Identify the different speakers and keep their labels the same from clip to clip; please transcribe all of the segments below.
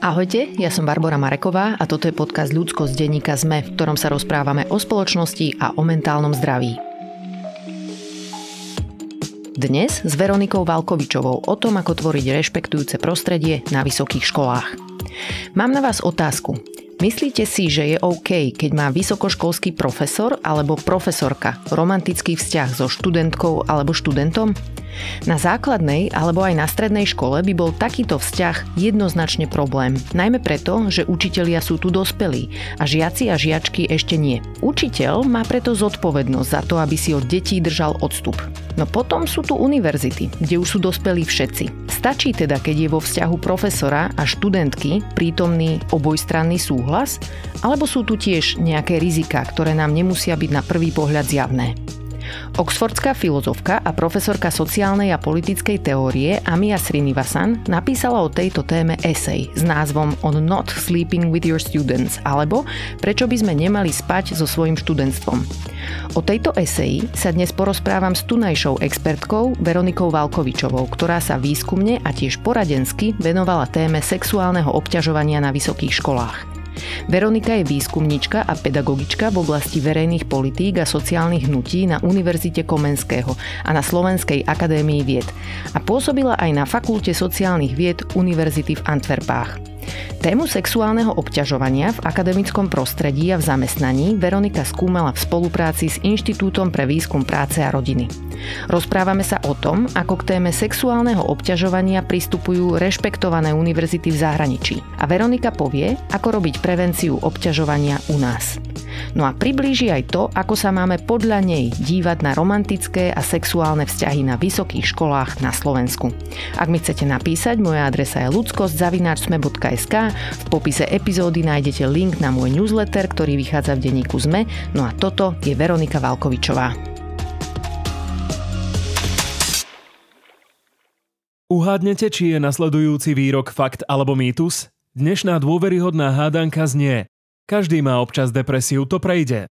Speaker 1: Ahojte, ja som Barbara Mareková a toto je podcast Ľudsko z denníka ZME, v ktorom sa rozprávame o spoločnosti a o mentálnom zdraví. Dnes s Veronikou Valkovičovou o tom, ako tvoriť rešpektujúce prostredie na vysokých školách. Mám na vás otázku. Myslíte si, že je OK, keď má vysokoškolský profesor alebo profesorka romantický vzťah so študentkou alebo študentom? Na základnej alebo aj na strednej škole by bol takýto vzťah jednoznačne problém, najmä preto, že učitelia sú tu dospelí a žiaci a žiačky ešte nie. Učiteľ má preto zodpovednosť za to, aby si od detí držal odstup. No potom sú tu univerzity, kde už sú dospelí všetci. Stačí teda, keď je vo vzťahu profesora a študentky prítomný obojstranný súhlas, alebo sú tu tiež nejaké rizika, ktoré nám nemusia byť na prvý pohľad zjavné. Oxfordská filozofka a profesorka sociálnej a politickej teórie Amia Srinivasan napísala o tejto téme esej s názvom On Not Sleeping with Your Students alebo Prečo by sme nemali spať so svojim študentstvom. O tejto eseji sa dnes porozprávam s tunajšou expertkou Veronikou Valkovičovou, ktorá sa výskumne a tiež poradensky venovala téme sexuálneho obťažovania na vysokých školách. Veronika je výskumnička a pedagogička v oblasti verejných politík a sociálnych hnutí na Univerzite Komenského a na Slovenskej akadémii vied a pôsobila aj na Fakulte sociálnych vied Univerzity v Antwerpách. Tému sexuálneho obťažovania v akademickom prostredí a v zamestnaní Veronika skúmala v spolupráci s Inštitútom pre výskum práce a rodiny. Rozprávame sa o tom, ako k téme sexuálneho obťažovania pristupujú rešpektované univerzity v zahraničí. A Veronika povie, ako robiť prevenciu obťažovania u nás. No a priblíži aj to, ako sa máme podľa nej dívať na romantické a sexuálne vzťahy na vysokých školách na Slovensku. Ak mi chcete napísať, moja adresa je ludskostzavináčsme.sk SK. V popise epizódy nájdete link na môj newsletter, ktorý vychádza v denníku ZME. No a toto je Veronika Valkovičová.
Speaker 2: Uhádnete, či je nasledujúci výrok fakt alebo mýtus? Dnešná dôveryhodná hádanka znie. Každý má občas depresiu, to prejde.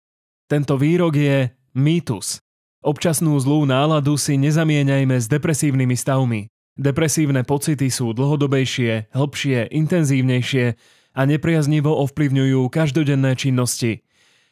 Speaker 2: Tento výrok je mýtus. Občasnú zlú náladu si nezamieňajme s depresívnymi stavmi. Depresívne pocity sú dlhodobejšie, hĺbšie, intenzívnejšie a nepriaznivo ovplyvňujú každodenné činnosti.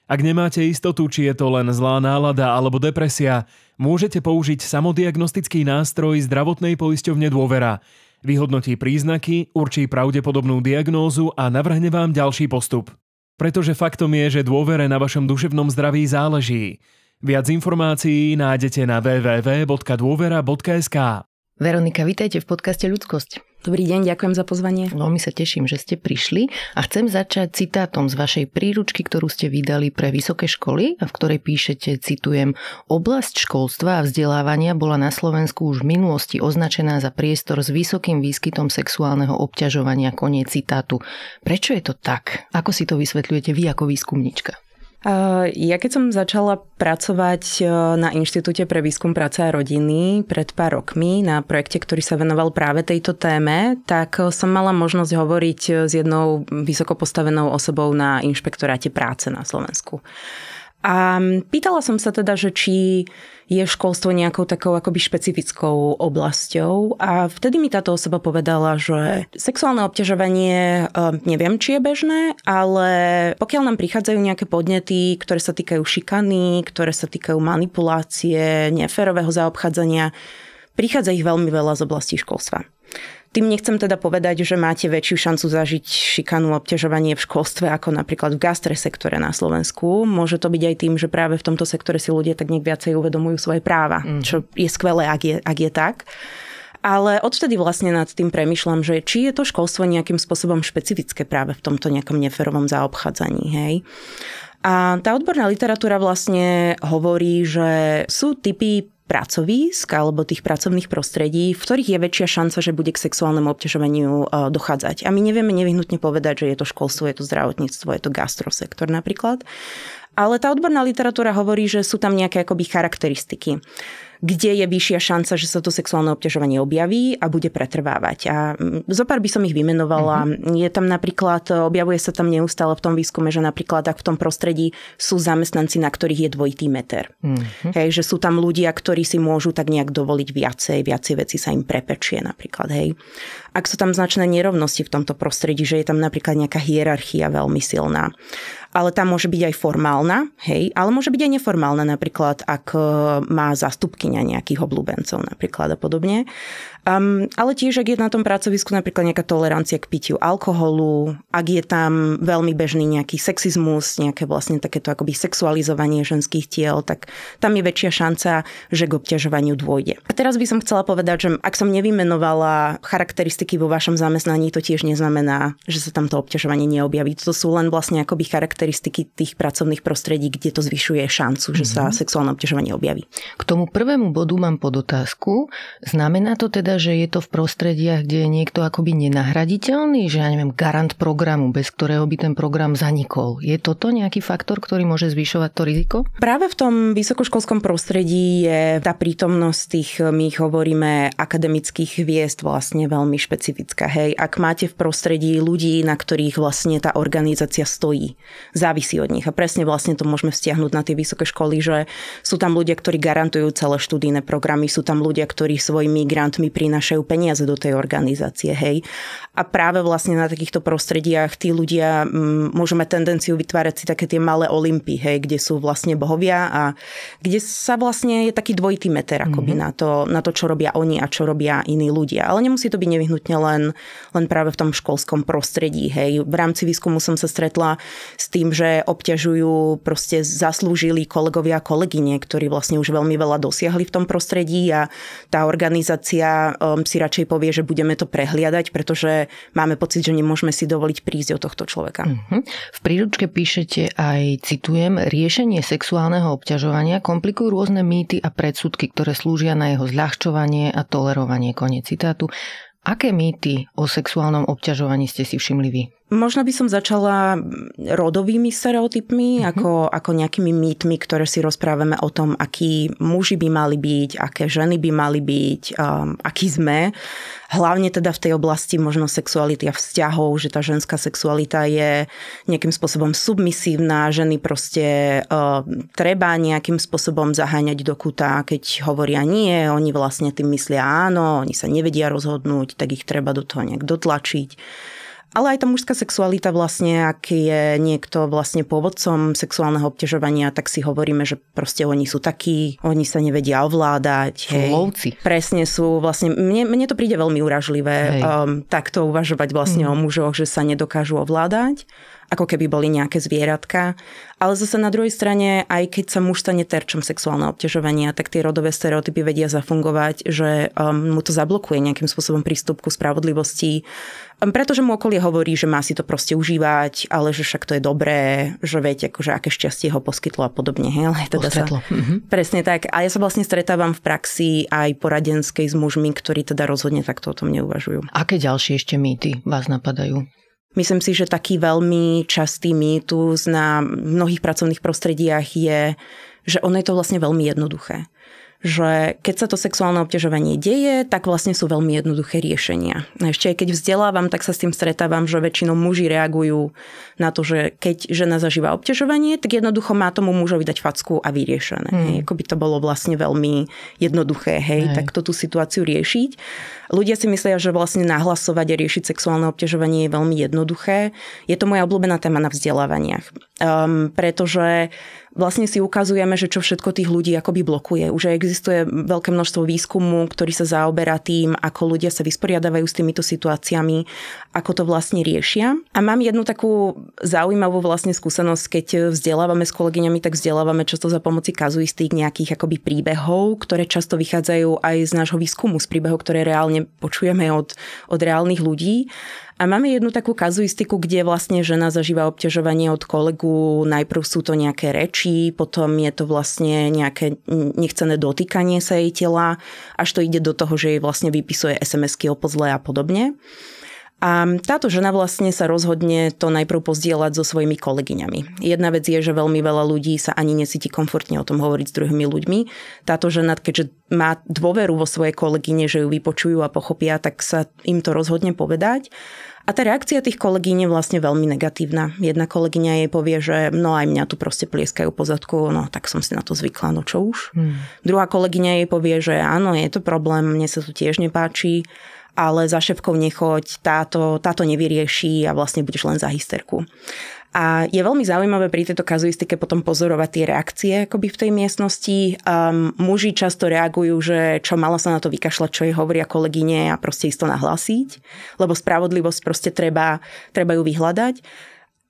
Speaker 2: Ak nemáte istotu, či je to len zlá nálada alebo depresia, môžete použiť samodiagnostický nástroj zdravotnej poisťovne Dôvera. Vyhodnotí príznaky, určí pravdepodobnú diagnózu a navrhne vám ďalší postup. Pretože faktom je, že dôvere na vašom duševnom zdraví záleží. Viac informácií nájdete na www.dôvera.sk.
Speaker 1: Veronika, vítajte v podcaste Ľudskosť. Dobrý deň, ďakujem za pozvanie. Veľmi sa teším, že ste prišli a chcem začať citátom z vašej príručky, ktorú ste vydali pre vysoké školy a v ktorej píšete, citujem, oblasť školstva a vzdelávania bola na Slovensku už v minulosti označená za priestor s vysokým výskytom sexuálneho obťažovania, koniec citátu. Prečo je to tak? Ako si to vysvetľujete vy ako výskumnička?
Speaker 2: Eh, ja keď som začala pracovať eh, na Inštitúte pre výskum práce a rodiny pred pár rokmi na projekte, ktorý sa venoval práve tejto téme, tak eh, som mala možnosť hovoriť s jednou vysoko postavenou osobou na inšpektoráte práce na Slovensku. A pýtala som sa teda, že či je školstvo nejakou takou akoby špecifickou oblasťou a vtedy mi táto osoba povedala, že sexuálne obťažovanie e, neviem, či je bežné, ale pokiaľ nám prichádzajú nejaké podnety, ktoré sa týkajú šikany, ktoré sa týkajú manipulácie, neférového zaobchádzania, prichádza ich veľmi veľa z oblasti školstva. Tým nechcem teda povedať, že máte väčšiu šancu zažiť šikanu obťažovanie v školstve ako napríklad v gastre sektore na Slovensku. Môže to byť aj tým, že práve v tomto sektore si ľudia tak nejak viacej uvedomujú svoje práva, mm. čo je skvelé, ak je, ak je tak. Ale odtedy vlastne nad tým premyšľam, že či je to školstvo nejakým spôsobom špecifické práve v tomto nejakom neferovom zaobchádzaní. Hej? A tá odborná literatúra vlastne hovorí, že sú typy pracovísk alebo tých pracovných prostredí, v ktorých je väčšia šanca, že bude k sexuálnemu obťažovaniu e, dochádzať. A my nevieme nevyhnutne povedať, že je to školstvo, je to zdravotníctvo, je to gastrosektor napríklad. Ale tá odborná literatúra hovorí, že sú tam nejaké akoby charakteristiky kde je vyššia šanca, že sa to sexuálne obťažovanie objaví a bude pretrvávať. A mm, zopár by som ich vymenovala. Uh-huh. Je tam napríklad, objavuje sa tam neustále v tom výskume, že napríklad ak v tom prostredí sú zamestnanci, na ktorých je dvojitý meter. Uh-huh. Hej, že sú tam ľudia, ktorí si môžu tak nejak dovoliť viacej, viacej veci sa im prepečie napríklad. Hej ak sú tam značné nerovnosti v tomto prostredí, že je tam napríklad nejaká hierarchia veľmi silná. Ale tá môže byť aj formálna, hej, ale môže byť aj neformálna, napríklad ak e, má zastupkynia nejakých oblúbencov napríklad a podobne. Um, ale tiež, ak je na tom pracovisku napríklad nejaká tolerancia k pitiu alkoholu, ak je tam veľmi bežný nejaký sexizmus, nejaké vlastne takéto akoby sexualizovanie ženských tiel, tak tam je väčšia šanca, že k obťažovaniu dôjde. A teraz by som chcela povedať, že ak som nevymenovala charakteristiky vo vašom zamestnaní, to tiež neznamená, že sa tam to obťažovanie neobjaví. To sú len vlastne akoby charakteristiky tých pracovných prostredí, kde to zvyšuje šancu, že mm-hmm. sa mhm. sexuálne obťažovanie objaví. K tomu prvému bodu mám podotázku.
Speaker 1: Znamená to teda, že je to v prostrediach, kde je niekto akoby nenahraditeľný, že ja neviem, garant programu, bez ktorého by ten program zanikol. Je toto nejaký faktor, ktorý môže zvyšovať to riziko?
Speaker 2: Práve v tom vysokoškolskom prostredí je tá prítomnosť tých, my hovoríme, akademických hviezd vlastne veľmi špecifická. Hej, ak máte v prostredí ľudí, na ktorých vlastne tá organizácia stojí, závisí od nich. A presne vlastne to môžeme vzťahnuť na tie vysoké školy, že sú tam ľudia, ktorí garantujú celé študijné programy, sú tam ľudia, ktorí svojimi grantmi prinášajú peniaze do tej organizácie, hej. A práve vlastne na takýchto prostrediach tí ľudia mm, môžu mať tendenciu vytvárať si také tie malé olimpy, hej, kde sú vlastne bohovia a kde sa vlastne je taký dvojitý meter akoby mm-hmm. na, to, na to, čo robia oni a čo robia iní ľudia. Ale nemusí to byť nevyhnutne len, len práve v tom školskom prostredí, hej. V rámci výskumu som sa stretla s tým, že obťažujú proste zaslúžili kolegovia a kolegyne, ktorí vlastne už veľmi veľa dosiahli v tom prostredí a tá organizácia um, si radšej povie, že budeme to prehliadať, pretože máme pocit, že nemôžeme si dovoliť prísť o tohto človeka.
Speaker 1: Uh-huh. V príručke píšete aj, citujem, riešenie sexuálneho obťažovania komplikujú rôzne mýty a predsudky, ktoré slúžia na jeho zľahčovanie a tolerovanie. Konec citátu. Aké mýty o sexuálnom obťažovaní ste si
Speaker 2: všimli vy? Možno by som začala rodovými stereotypmi, mm-hmm. ako, ako nejakými mýtmi, ktoré si rozprávame o tom, akí muži by mali byť, aké ženy by mali byť, um, akí sme. Hlavne teda v tej oblasti možno sexuality a vzťahov, že tá ženská sexualita je nejakým spôsobom submisívna, ženy proste uh, treba nejakým spôsobom zaháňať do kuta, keď hovoria nie, oni vlastne tým myslia áno, oni sa nevedia rozhodnúť, tak ich treba do toho nejak dotlačiť. Ale aj tá mužská sexualita vlastne, ak je niekto vlastne pôvodcom sexuálneho obťažovania, tak si hovoríme, že proste oni sú takí, oni sa nevedia ovládať. Hej. Lovci. Presne sú vlastne, mne, mne to príde veľmi uražlivé um, takto uvažovať vlastne mm. o mhm. mužoch, že sa nedokážu ovládať ako keby boli nejaké zvieratka. Ale zase na druhej strane, aj keď sa muž stane terčom sexuálneho obťažovania, tak tie rodové stereotypy vedia zafungovať, že um, mu to zablokuje nejakým spôsobom prístup ku spravodlivosti, um, pretože mu okolie hovorí, že má si to proste užívať, ale že však to je dobré, že viete, akože aké šťastie ho poskytlo a podobne. Hej, ale teda sa, mm-hmm. Presne tak. A ja sa vlastne stretávam v praxi aj poradenskej s mužmi, ktorí teda rozhodne takto o tom neuvažujú. Aké ďalšie ešte mýty vás napadajú? Myslím si, že taký veľmi častý mýtus na mnohých pracovných prostrediach je, že ono je to vlastne veľmi jednoduché že keď sa to sexuálne obťažovanie deje, tak vlastne sú veľmi jednoduché riešenia. Ešte aj keď vzdelávam, tak sa s tým stretávam, že väčšinou muži reagujú na to, že keď žena zažíva obťažovanie, tak jednoducho má tomu mužovi dať facku a vyriešené. Hmm. ako by to bolo vlastne veľmi jednoduché, hej, hej. takto tú situáciu riešiť. Ľudia si myslia, že vlastne nahlasovať a riešiť sexuálne obťažovanie je veľmi jednoduché. Je to moja obľúbená téma na vzdelávaniach um, pretože vlastne si ukazujeme, že čo všetko tých ľudí akoby blokuje. Už existuje veľké množstvo výskumu, ktorý sa zaoberá tým, ako ľudia sa vysporiadavajú s týmito situáciami, ako to vlastne riešia. A mám jednu takú zaujímavú vlastne skúsenosť, keď vzdelávame s kolegyňami, tak vzdelávame často za pomoci kazuistík nejakých akoby príbehov, ktoré často vychádzajú aj z nášho výskumu, z príbehov, ktoré reálne počujeme od, od reálnych ľudí. A máme jednu takú kazuistiku, kde vlastne žena zažíva obťažovanie od kolegu. Najprv sú to nejaké reči, potom je to vlastne nejaké nechcené dotýkanie sa jej tela, až to ide do toho, že jej vlastne vypisuje SMS-ky o pozle a podobne. A táto žena vlastne sa rozhodne to najprv pozdieľať so svojimi kolegyňami. Jedna vec je, že veľmi veľa ľudí sa ani nesíti komfortne o tom hovoriť s druhými ľuďmi. Táto žena, keďže má dôveru vo svoje kolegyne, že ju vypočujú a pochopia, tak sa im to rozhodne povedať. A tá reakcia tých kolegyň je vlastne veľmi negatívna. Jedna kolegyňa jej povie, že no aj mňa tu proste plieskajú pozadku, no tak som si na to zvykla, no čo už. Hmm. Druhá kolegyňa jej povie, že áno, je to problém, mne sa tu tiež nepáči, ale za šepkou nechoď, táto, táto nevyrieši a vlastne budeš len za hysterku. A je veľmi zaujímavé pri tejto kazuistike potom pozorovať tie reakcie akoby v tej miestnosti. Um, muži často reagujú, že čo mala sa na to vykašľať, čo jej hovoria kolegyne a proste isto nahlasiť, lebo spravodlivosť proste treba, treba ju vyhľadať.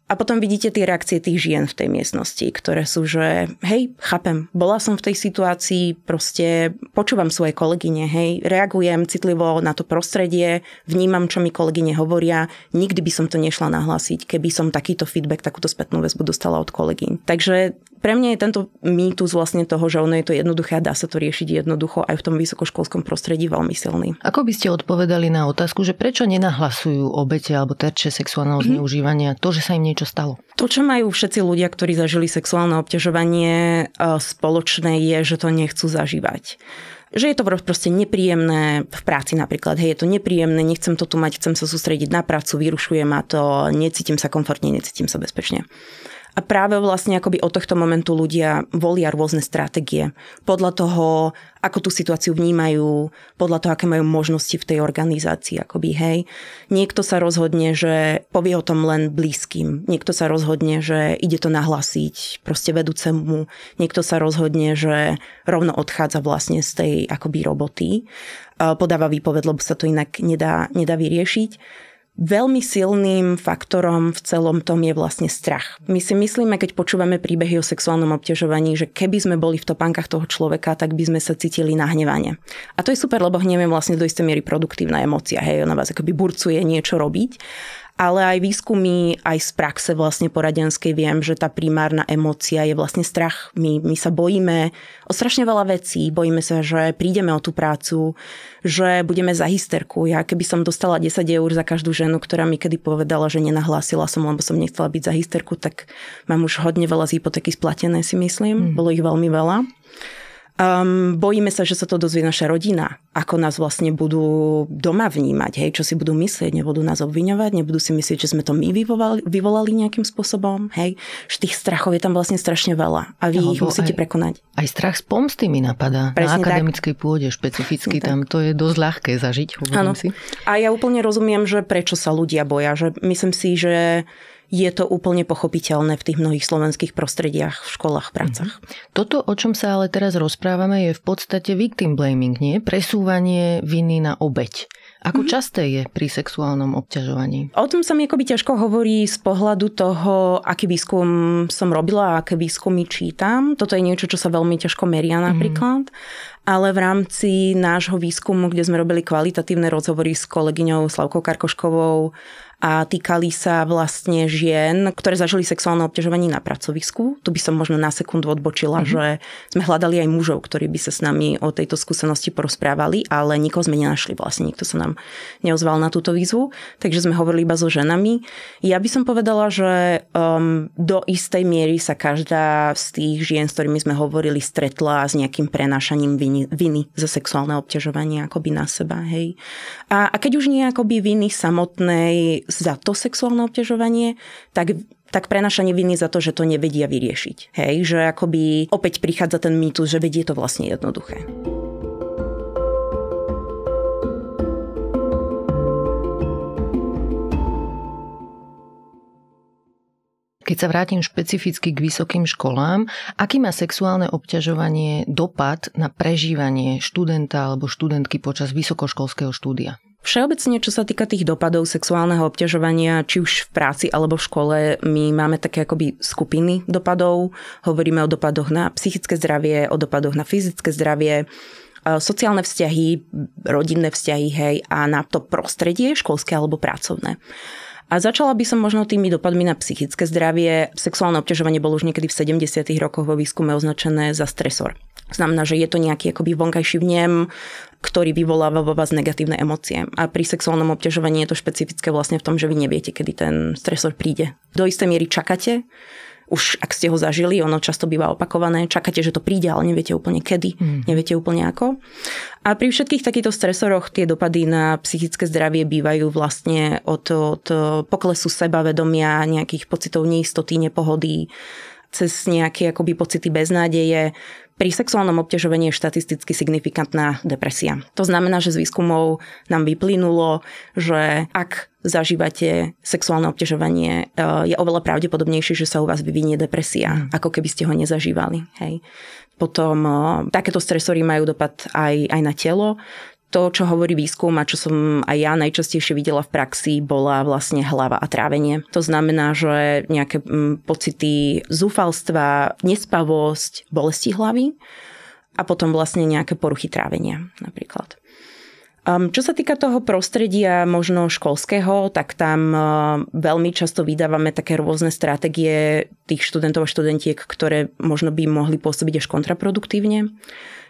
Speaker 2: A potom vidíte tie reakcie tých žien v tej miestnosti, ktoré sú, že hej, chápem, bola som v tej situácii, proste počúvam svoje kolegyne, hej, reagujem citlivo na to prostredie, vnímam, čo mi kolegyne hovoria, nikdy by som to nešla nahlásiť, keby som takýto feedback, takúto spätnú väzbu dostala od kolegyň. Takže pre mňa je tento mýtus vlastne toho, že ono je to jednoduché a dá sa to riešiť jednoducho aj v tom vysokoškolskom prostredí veľmi silný.
Speaker 1: Ako by ste odpovedali na otázku, že prečo nenahlasujú obete alebo terče sexuálneho mhm. zneužívania to, že sa im niečo stalo?
Speaker 2: To, čo majú všetci ľudia, ktorí zažili sexuálne obťažovanie e, spoločné, je, že to nechcú zažívať že je to proste nepríjemné v práci napríklad. Hej, je to nepríjemné, nechcem to tu mať, chcem sa sústrediť na prácu, vyrušuje ma to, necítim sa komfortne, necítim sa bezpečne. A práve vlastne akoby od tohto momentu ľudia volia rôzne stratégie. Podľa toho, ako tú situáciu vnímajú, podľa toho, aké majú možnosti v tej organizácii, akoby, hej. Niekto sa rozhodne, že povie o tom len blízkym. Niekto sa rozhodne, že ide to nahlasiť proste vedúcemu. Niekto sa rozhodne, že rovno odchádza vlastne z tej akoby roboty. Podáva výpoved, lebo sa to inak nedá, nedá vyriešiť. Veľmi silným faktorom v celom tom je vlastne strach. My si myslíme, keď počúvame príbehy o sexuálnom obťažovaní, že keby sme boli v topánkach toho človeka, tak by sme sa cítili nahnevanie. A to je super, lebo hnev je vlastne do istej miery produktívna emócia. Hej, ona vás akoby burcuje niečo robiť ale aj výskumy, aj z praxe vlastne poradenskej viem, že tá primárna emócia je vlastne strach. My, my sa bojíme o strašne veľa vecí. Bojíme sa, že prídeme o tú prácu, že budeme za hysterku. Ja keby som dostala 10 eur za každú ženu, ktorá mi kedy povedala, že nenahlásila som, lebo som nechcela byť za hysterku, tak mám už hodne veľa z hypotéky splatené, si myslím. Mm. Bolo ich veľmi veľa. Um, bojíme sa, že sa to dozvie naša rodina, ako nás vlastne budú doma vnímať, hej, čo si budú myslieť, nebudú nás obviňovať, nebudú si myslieť, že sme to my vyvolali, vyvolali nejakým spôsobom, hej. Že tých strachov je tam vlastne strašne veľa a vy no, ich musíte aj, prekonať.
Speaker 1: Aj strach s pomsty mi napadá. Presne Na akademickej tak. pôde špecificky no, tam to je dosť ľahké zažiť, si.
Speaker 2: A ja úplne rozumiem, že prečo sa ľudia boja, že myslím si, že je to úplne pochopiteľné v tých mnohých slovenských prostrediach, v školách, v prácach. Mhm. Toto, o čom sa ale teraz rozprávame, je v podstate victim
Speaker 1: blaming, nie? Presúvanie viny na obeď. Ako mm-hmm. časté je pri sexuálnom obťažovaní?
Speaker 2: O tom sa mi akoby ťažko hovorí z pohľadu toho, aký výskum som robila a aké výskumy čítam. Toto je niečo, čo sa veľmi ťažko meria mhm. napríklad. Mm-hmm. Ale v rámci nášho výskumu, kde sme robili kvalitatívne rozhovory s kolegyňou Slavkou Karkoškovou a týkali sa vlastne žien, ktoré zažili sexuálne obťažovanie na pracovisku. Tu by som možno na sekundu odbočila, mm-hmm. že sme hľadali aj mužov, ktorí by sa s nami o tejto skúsenosti porozprávali, ale nikoho sme nenašli vlastne, nikto sa nám neozval na túto výzvu, takže sme hovorili iba so ženami. Ja by som povedala, že um, do istej miery sa každá z tých žien, s ktorými sme hovorili, stretla s nejakým prenášaním viny, viny za sexuálne obťažovanie akoby na seba. Hej. A, a keď už nie akoby viny samotnej za to sexuálne obťažovanie, tak tak prenašanie viny za to, že to nevedia vyriešiť. Hej, že akoby opäť prichádza ten mýtus, že vedie to vlastne jednoduché.
Speaker 1: Keď sa vrátim špecificky k vysokým školám, aký má sexuálne obťažovanie dopad na prežívanie študenta alebo študentky počas vysokoškolského štúdia?
Speaker 2: Všeobecne, čo sa týka tých dopadov sexuálneho obťažovania, či už v práci alebo v škole, my máme také akoby skupiny dopadov. Hovoríme o dopadoch na psychické zdravie, o dopadoch na fyzické zdravie, sociálne vzťahy, rodinné vzťahy, hej, a na to prostredie, školské alebo pracovné. A začala by som možno tými dopadmi na psychické zdravie. Sexuálne obťažovanie bolo už niekedy v 70. rokoch vo výskume označené za stresor. Znamená, že je to nejaký akoby vonkajší vnem, ktorý vyvoláva vo vás negatívne emócie. A pri sexuálnom obťažovaní je to špecifické vlastne v tom, že vy neviete, kedy ten stresor príde. Do istej miery čakáte, už ak ste ho zažili, ono často býva opakované, čakáte, že to príde, ale neviete úplne kedy, mm. neviete úplne ako. A pri všetkých takýchto stresoroch tie dopady na psychické zdravie bývajú vlastne od, od poklesu sebavedomia, nejakých pocitov neistoty, nepohody, cez nejaké akoby pocity beznádeje, pri sexuálnom obťažovaní je štatisticky signifikantná depresia. To znamená, že z výskumov nám vyplynulo, že ak zažívate sexuálne obťažovanie, e, je oveľa pravdepodobnejšie, že sa u vás vyvinie depresia, mhm. ako keby ste ho nezažívali. Hej. Potom e, takéto stresory majú dopad aj, aj na telo to, čo hovorí výskum a čo som aj ja najčastejšie videla v praxi, bola vlastne hlava a trávenie. To znamená, že nejaké mm, pocity zúfalstva, nespavosť, bolesti hlavy a potom vlastne nejaké poruchy trávenia napríklad. čo sa týka toho prostredia možno školského, tak tam e, veľmi často vydávame také rôzne stratégie tých študentov a študentiek, ktoré možno by mohli pôsobiť až kontraproduktívne.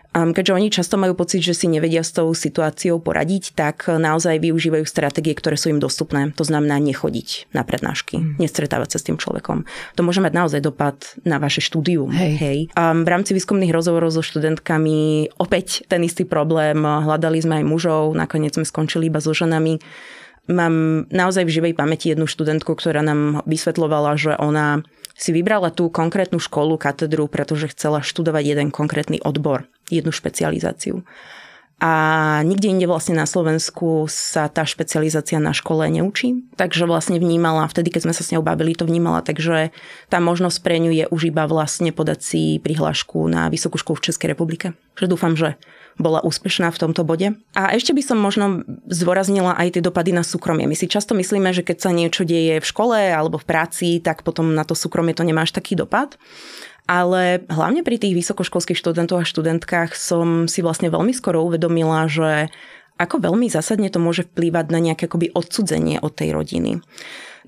Speaker 2: Keďže oni často majú pocit, že si nevedia s tou situáciou poradiť, tak naozaj využívajú stratégie, ktoré sú im dostupné. To znamená nechodiť na prednášky, mm. nestretávať sa s tým človekom. To môže mať naozaj dopad na vaše štúdium. Hej. Hej. Um, v rámci výskumných rozhovorov so študentkami opäť ten istý problém. Hľadali sme aj mužov, nakoniec sme skončili iba so ženami mám naozaj v živej pamäti jednu študentku, ktorá nám vysvetlovala, že ona si vybrala tú konkrétnu školu, katedru, pretože chcela študovať jeden konkrétny odbor, jednu špecializáciu. A nikde inde vlastne na Slovensku sa tá špecializácia na škole neučí. Takže vlastne vnímala, vtedy keď sme sa s ňou bavili, to vnímala, takže tá možnosť pre ňu je už iba vlastne podať si prihlášku na Vysokú školu v Českej republike. Že dúfam, že bola úspešná v tomto bode. A ešte by som možno zdôraznila aj tie dopady na súkromie. My si často myslíme, že keď sa niečo deje v škole alebo v práci, tak potom na to súkromie to nemáš taký dopad. Ale hlavne pri tých vysokoškolských študentoch a študentkách som si vlastne veľmi skoro uvedomila, že ako veľmi zásadne to môže vplývať na nejaké akoby odsudzenie od tej rodiny.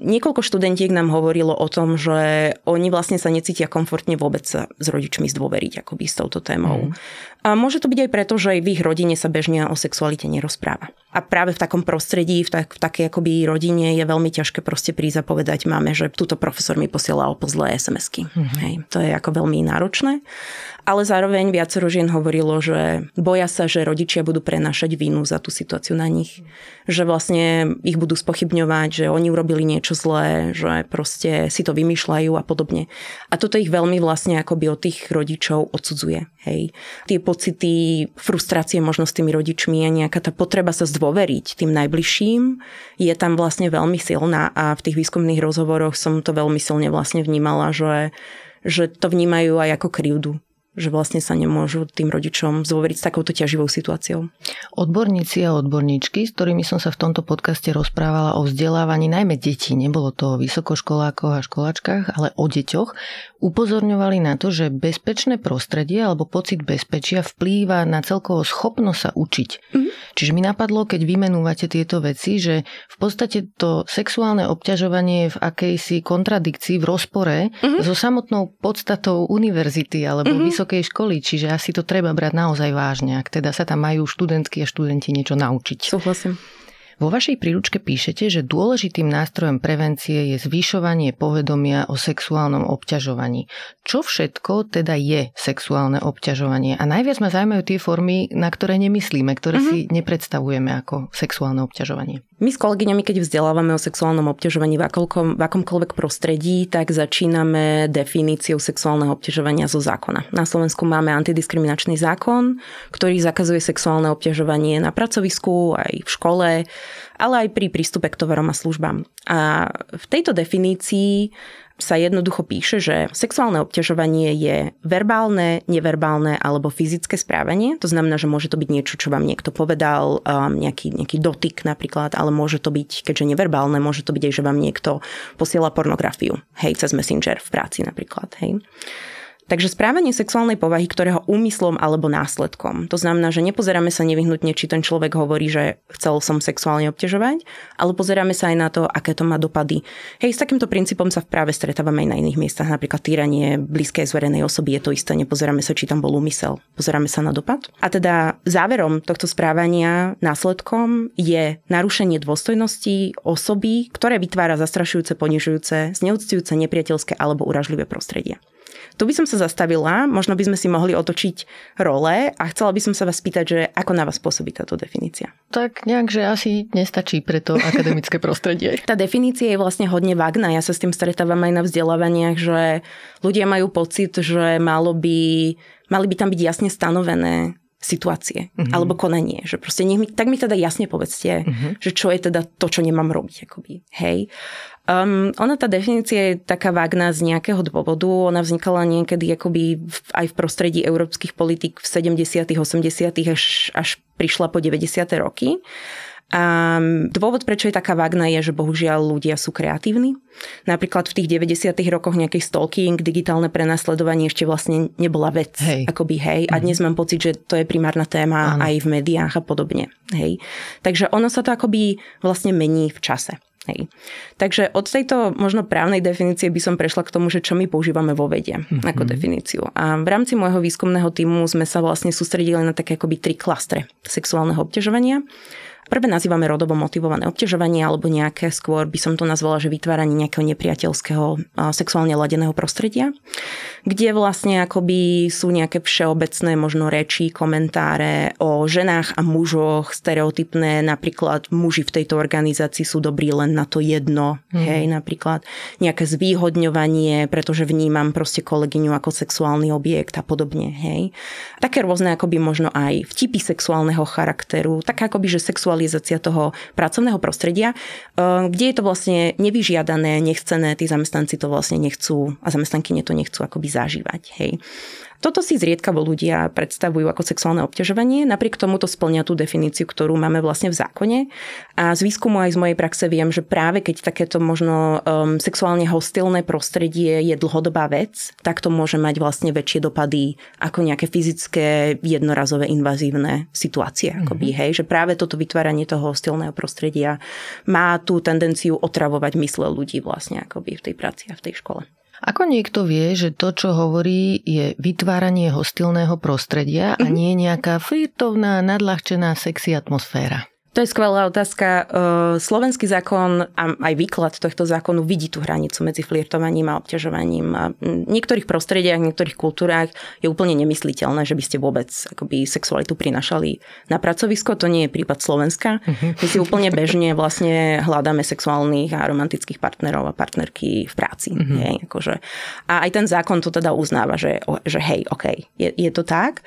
Speaker 2: Niekoľko študentiek nám hovorilo o tom, že oni vlastne sa necítia komfortne vôbec sa s rodičmi zdôveriť akoby s touto témou. Mm. A môže to byť aj preto, že aj v ich rodine sa bežne o sexualite nerozpráva. A práve v takom prostredí, v, tak, v takej akoby rodine je veľmi ťažké proste prísť a povedať máme, že túto profesor mi posielal pozlé SMS-ky. Mm. Hej, to je ako veľmi náročné. Ale zároveň viacero žien hovorilo, že boja sa, že rodičia budú prenašať vínu za tú situáciu na nich. Že vlastne ich budú spochybňovať, že oni urobili niečo niečo zlé, že proste si to vymýšľajú a podobne. A toto ich veľmi vlastne akoby od tých rodičov odsudzuje. Hej. Tie pocity, frustrácie možno s tými rodičmi a nejaká tá potreba sa zdôveriť tým najbližším je tam vlastne veľmi silná a v tých výskumných rozhovoroch som to veľmi silne vlastne vnímala, že, že to vnímajú aj ako krivdu že vlastne sa nemôžu tým rodičom zvoveriť s takouto ťaživou situáciou.
Speaker 1: Odborníci a odborníčky, s ktorými som sa v tomto podcaste rozprávala o vzdelávaní najmä detí, nebolo to o vysokoškolákoch a školačkách, ale o deťoch, upozorňovali na to, že bezpečné prostredie alebo pocit bezpečia vplýva na celkovo schopnosť sa učiť. Mm-hmm. Čiže mi napadlo, keď vymenúvate tieto veci, že v podstate to sexuálne obťažovanie je v akejsi kontradikcii, v rozpore mm-hmm. so samotnou podstatou univerzity alebo mm-hmm vysokej školy, čiže asi to treba brať naozaj vážne, ak teda sa tam majú študentky a študenti niečo naučiť. Súhlasím. Vo vašej príručke píšete, že dôležitým nástrojom prevencie je zvyšovanie povedomia o sexuálnom obťažovaní. Čo všetko teda je sexuálne obťažovanie? A najviac ma zaujímajú tie formy, na ktoré nemyslíme, ktoré mm-hmm. si nepredstavujeme ako sexuálne obťažovanie.
Speaker 2: My s kolegyňami, keď vzdelávame o sexuálnom obťažovaní v, akolkom, v akomkoľvek prostredí, tak začíname definíciou sexuálneho obťažovania zo zákona. Na Slovensku máme antidiskriminačný zákon, ktorý zakazuje sexuálne obťažovanie na pracovisku, aj v škole, ale aj pri prístupe k tovarom a službám. A v tejto definícii sa jednoducho píše, že sexuálne obťažovanie je verbálne, neverbálne alebo fyzické správanie. To znamená, že môže to byť niečo, čo vám niekto povedal, um, nejaký, nejaký dotyk napríklad, ale môže to byť, keďže neverbálne, môže to byť aj, že vám niekto posiela pornografiu, hej, cez Messenger v práci napríklad, hej. Takže správanie sexuálnej povahy, ktorého úmyslom alebo následkom. To znamená, že nepozeráme sa nevyhnutne, či ten človek hovorí, že chcel som sexuálne obťažovať, ale pozeráme sa aj na to, aké to má dopady. Hej, s takýmto princípom sa v práve stretávame aj na iných miestach, napríklad týranie blízkej zverenej osoby je to isté, nepozeráme sa, či tam bol úmysel, pozeráme sa na dopad. A teda záverom tohto správania následkom je narušenie dôstojnosti osoby, ktoré vytvára zastrašujúce, ponižujúce, zneúctujúce, nepriateľské alebo uražlivé prostredie. Tu by som sa zastavila, možno by sme si mohli otočiť role a chcela by som sa vás spýtať, že ako na vás pôsobí táto definícia? Tak nejak, že asi nestačí pre to akademické prostredie. tá definícia je vlastne hodne vágna. Ja sa s tým stretávam aj na vzdelávaniach, že ľudia majú pocit, že malo by, mali by tam byť jasne stanovené situácie mm-hmm. alebo konanie. Že proste nech mi, tak mi teda jasne povedzte, mm-hmm. že čo je teda to, čo nemám robiť. Akoby. Hej. Um, ona tá definícia je taká vágna z nejakého dôvodu. Ona vznikala niekedy akoby v, aj v prostredí európskych politik v 70 80 až, až prišla po 90 roky. A dôvod, prečo je taká vágna, je, že bohužiaľ ľudia sú kreatívni. Napríklad v tých 90. rokoch nejaký stalking, digitálne prenasledovanie ešte vlastne nebola vec. Hej. Akoby hej. A mhm. dnes mám pocit, že to je primárna téma ano. aj v médiách a podobne. Hej. Takže ono sa to akoby vlastne mení v čase. Hej. Takže od tejto možno právnej definície by som prešla k tomu, že čo my používame vo vede mm-hmm. ako definíciu. A v rámci môjho výskumného týmu sme sa vlastne sústredili na také akoby tri klastre sexuálneho obťažovania prvé nazývame rodovo motivované obťažovanie alebo nejaké skôr by som to nazvala, že vytváranie nejakého nepriateľského sexuálne ladeného prostredia, kde vlastne akoby sú nejaké všeobecné možno reči, komentáre o ženách a mužoch, stereotypné, napríklad muži v tejto organizácii sú dobrí len na to jedno, mm. hej, napríklad nejaké zvýhodňovanie, pretože vnímam proste kolegyňu ako sexuálny objekt a podobne, hej. Také rôzne akoby možno aj vtipy sexuálneho charakteru, tak akoby, že sexuálne optimalizácia toho pracovného prostredia, eh, kde je to vlastne nevyžiadané, nechcené, tí zamestnanci to vlastne nechcú a zamestnanky to nechcú akoby zažívať. Hej. Toto si zriedkavo ľudia predstavujú ako sexuálne obťažovanie, napriek tomu to splňa tú definíciu, ktorú máme vlastne v zákone. A z výskumu aj z mojej praxe viem, že práve keď takéto možno um, sexuálne hostilné prostredie je dlhodobá vec, tak to môže mať vlastne väčšie dopady ako nejaké fyzické, jednorazové, invazívne situácie. Mm-hmm. Akoby, mhm. hej? Že práve toto vytváranie toho hostilného prostredia má tú tendenciu otravovať mysle ľudí vlastne akoby v tej práci a v tej škole.
Speaker 1: Ako niekto vie, že to, čo hovorí, je vytváranie hostilného prostredia a mhm. nie nejaká flirtovná, nadľahčená sexy atmosféra?
Speaker 2: To je skvelá otázka. E, slovenský zákon a aj výklad tohto zákonu vidí tú hranicu medzi flirtovaním a obťažovaním. A v niektorých prostrediach, v niektorých kultúrách je úplne nemysliteľné, že by ste vôbec akoby, sexualitu prinašali na pracovisko. To nie je prípad Slovenska. Mhm. My si úplne bežne vlastne hľadáme sexuálnych a romantických partnerov a partnerky v práci. Mm-hmm. Hej, akože. A aj ten zákon to teda uznáva, že, že hej, OK, je, je to tak.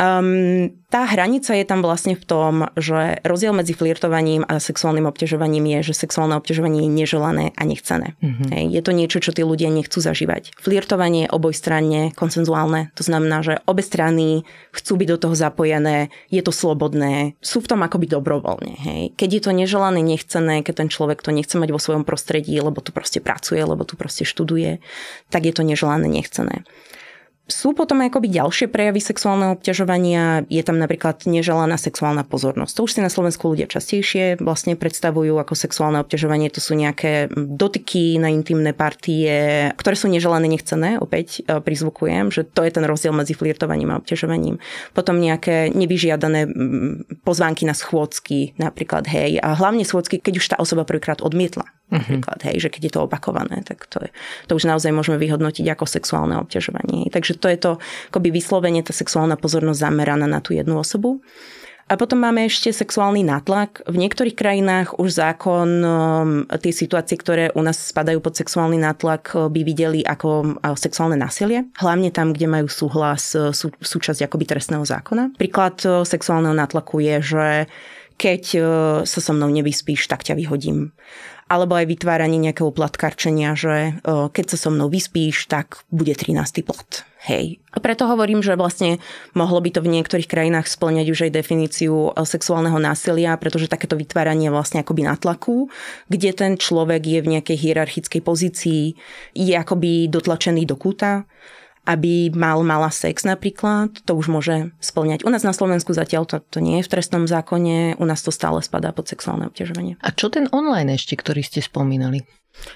Speaker 2: Um, tá hranica je tam vlastne v tom, že rozdiel medzi flirtovaním a sexuálnym obťažovaním je, že sexuálne obťažovanie je neželané a nechcené. Mm-hmm. Hej, je to niečo, čo tí ľudia nechcú zažívať. Flirtovanie je obojstranne, konsenzuálne, to znamená, že obe strany chcú byť do toho zapojené, je to slobodné, sú v tom akoby dobrovoľne. Hej. Keď je to neželané, nechcené, keď ten človek to nechce mať vo svojom prostredí, lebo tu proste pracuje, lebo tu proste študuje, tak je to neželané, nechcené. Sú potom akoby ďalšie prejavy sexuálneho obťažovania, je tam napríklad neželaná sexuálna pozornosť. To už si na Slovensku ľudia častejšie vlastne predstavujú ako sexuálne obťažovanie. To sú nejaké dotyky na intimné partie, ktoré sú neželané, nechcené, opäť e, prizvukujem, že to je ten rozdiel medzi flirtovaním a obťažovaním. Potom nejaké nevyžiadané pozvánky na schôdzky, napríklad, hej, a hlavne schôdzky, keď už tá osoba prvýkrát odmietla Mhm. napríklad, hej, že keď je to opakované, tak to, je, to už naozaj môžeme vyhodnotiť ako sexuálne obťažovanie. Takže to je to akoby vyslovene tá sexuálna pozornosť zameraná na tú jednu osobu. A potom máme ešte sexuálny nátlak. V niektorých krajinách už zákon um, tie situácie, ktoré u nás spadajú pod sexuálny nátlak, uh, by videli ako uh, sexuálne násilie. Hlavne tam, kde majú súhlas uh, sú, súčasť akoby trestného zákona. Príklad sexuálneho nátlaku je, že keď sa so mnou nevyspíš, tak ťa vyhodím alebo aj vytváranie nejakého platkarčenia, že e, keď sa so mnou vyspíš, tak bude 13. plat. Hej. A preto hovorím, že vlastne mohlo by to v niektorých krajinách splňať už aj definíciu e, sexuálneho násilia, pretože takéto vytváranie vlastne akoby na tlaku, kde ten človek je v nejakej hierarchickej pozícii, je akoby dotlačený do kúta aby mal mala sex napríklad, to už môže splňať. U nás na Slovensku zatiaľ to, to nie je v trestnom zákone, u nás to stále spadá pod sexuálne obťažovanie. A čo ten online ešte, ktorý ste spomínali?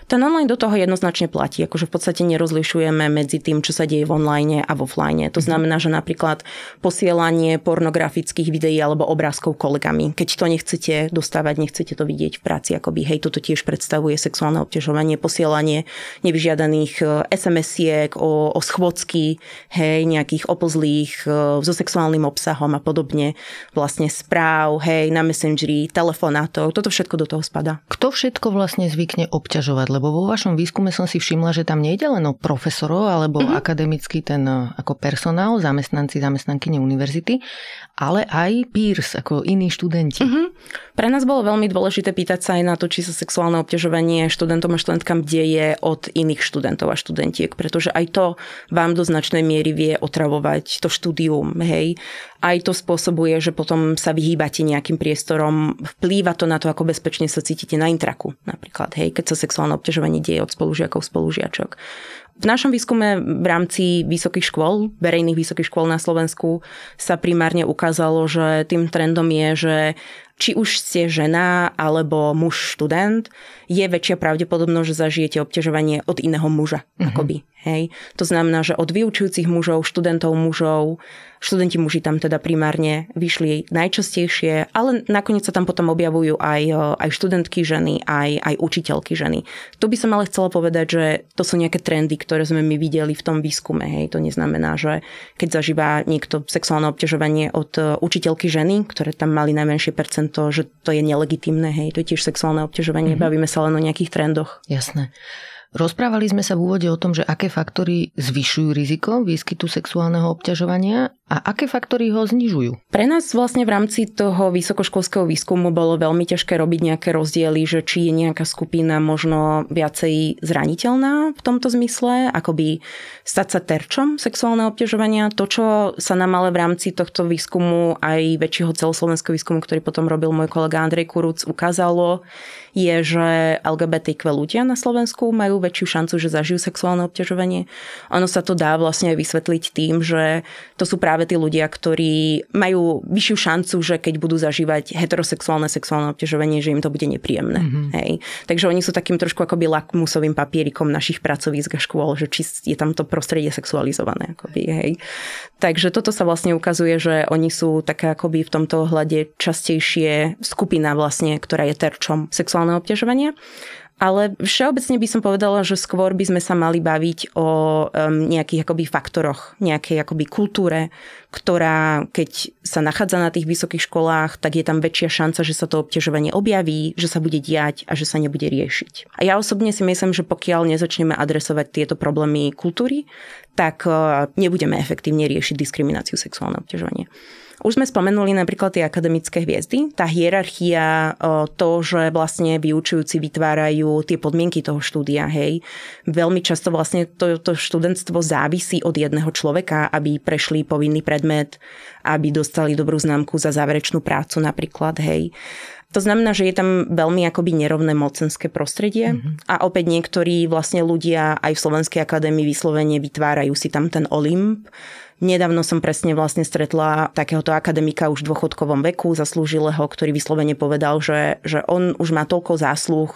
Speaker 2: Ten online do toho jednoznačne platí. Akože v podstate nerozlišujeme medzi tým, čo sa deje v online a v offline. To mhm. znamená, že napríklad posielanie pornografických videí alebo obrázkov kolegami. Keď to nechcete dostávať, nechcete to vidieť v práci, akoby hej, toto tiež predstavuje sexuálne obťažovanie, posielanie nevyžiadaných eh, SMS-iek o, o schvocky, hej, nejakých opozlých eh, so sexuálnym obsahom a podobne, vlastne správ, hej, na messengeri, telefonátov, toto všetko do toho spada.
Speaker 1: Kto všetko vlastne zvykne obťažovať? uvažovať, lebo vo vašom výskume som si všimla, že tam nejde len o profesorov alebo mm-hmm. akademický ten e, ako personál, zamestnanci, zamestnankyne univerzity, ale aj peers, ako iní študenti.
Speaker 2: Mm-hmm. Pre nás bolo veľmi dôležité pýtať sa aj na to, či sa sexuálne obťažovanie študentom a študentkám deje od iných študentov a študentiek, pretože aj to vám do značnej miery vie otravovať to štúdium, hej aj to spôsobuje, že potom sa vyhýbate nejakým priestorom. Vplýva to na to, ako bezpečne sa cítite na intraku napríklad. Hej, keď sa sexuálne obťažovanie deje od spolužiakov, spolužiačok. V našom výskume v rámci vysokých škôl, verejných vysokých škôl na Slovensku sa primárne ukázalo, že tým trendom je, že či už ste žena alebo muž študent, je väčšia pravdepodobnosť, že zažijete obťažovanie od iného muža. Mm-hmm. Akoby, hej. To znamená, že od vyučujúcich mužov, študentov mužov, študenti muži tam teda primárne vyšli najčastejšie, ale nakoniec sa tam potom objavujú aj, e, aj študentky ženy, aj, aj učiteľky ženy. Tu by som ale chcela povedať, že to sú nejaké trendy, ktoré sme my videli v tom výskume. Hej. To neznamená, že keď zažíva niekto sexuálne obťažovanie od e, učiteľky ženy, ktoré tam mali najmenšie percento, že to je nelegitímne. hej, to je tiež sexuálne obťažovanie, mm-hmm. bavíme sa len o nejakých trendoch.
Speaker 1: Jasné. Rozprávali sme sa v úvode o tom, že aké faktory zvyšujú riziko výskytu sexuálneho obťažovania a aké faktory ho znižujú?
Speaker 2: Pre nás vlastne v rámci toho vysokoškolského výskumu bolo veľmi ťažké robiť nejaké rozdiely, že či je nejaká skupina možno viacej zraniteľná v tomto zmysle, akoby stať sa terčom sexuálneho obťažovania. To, čo sa nám ale v rámci tohto výskumu, aj väčšieho celoslovenského výskumu, ktorý potom robil môj kolega Andrej Kuruc, ukázalo, je, že LGBTQ ľudia na Slovensku majú väčšiu šancu, že zažijú sexuálne obťažovanie. Ono sa to dá vlastne vysvetliť tým, že to sú práve práve tí ľudia, ktorí majú vyššiu šancu, že keď budú zažívať heterosexuálne sexuálne obťažovanie, že im to bude nepríjemné. Mm-hmm. Hej. Takže oni sú takým trošku akoby lakmusovým papierikom našich pracovísk a škôl, že či je tam to prostredie sexualizované. Akoby, hej. Takže toto sa vlastne ukazuje, že oni sú taká akoby v tomto ohľade častejšie skupina vlastne, ktorá je terčom sexuálneho obťažovania. Ale všeobecne by som povedala, že skôr by sme sa mali baviť o um, nejakých akoby faktoroch, nejakej akoby kultúre, ktorá keď sa nachádza na tých vysokých školách, tak je tam väčšia šanca, že sa to obťažovanie objaví, že sa bude diať a že sa nebude riešiť. A ja osobne si myslím, že pokiaľ nezačneme adresovať tieto problémy kultúry, tak uh, nebudeme efektívne riešiť diskrimináciu sexuálne obťažovanie. Už sme spomenuli napríklad tie akademické hviezdy, tá hierarchia, to, že vlastne vyučujúci vytvárajú tie podmienky toho štúdia, hej. Veľmi často vlastne to, to študentstvo závisí od jedného človeka, aby prešli povinný predmet, aby dostali dobrú známku za záverečnú prácu napríklad, hej. To znamená, že je tam veľmi akoby nerovné mocenské prostredie mm-hmm. a opäť niektorí vlastne ľudia aj v Slovenskej akadémii vyslovene vytvárajú si tam ten olymp Nedávno som presne vlastne stretla takéhoto akademika už v dôchodkovom veku, zaslúžilého, ktorý vyslovene povedal, že, že on už má toľko zásluh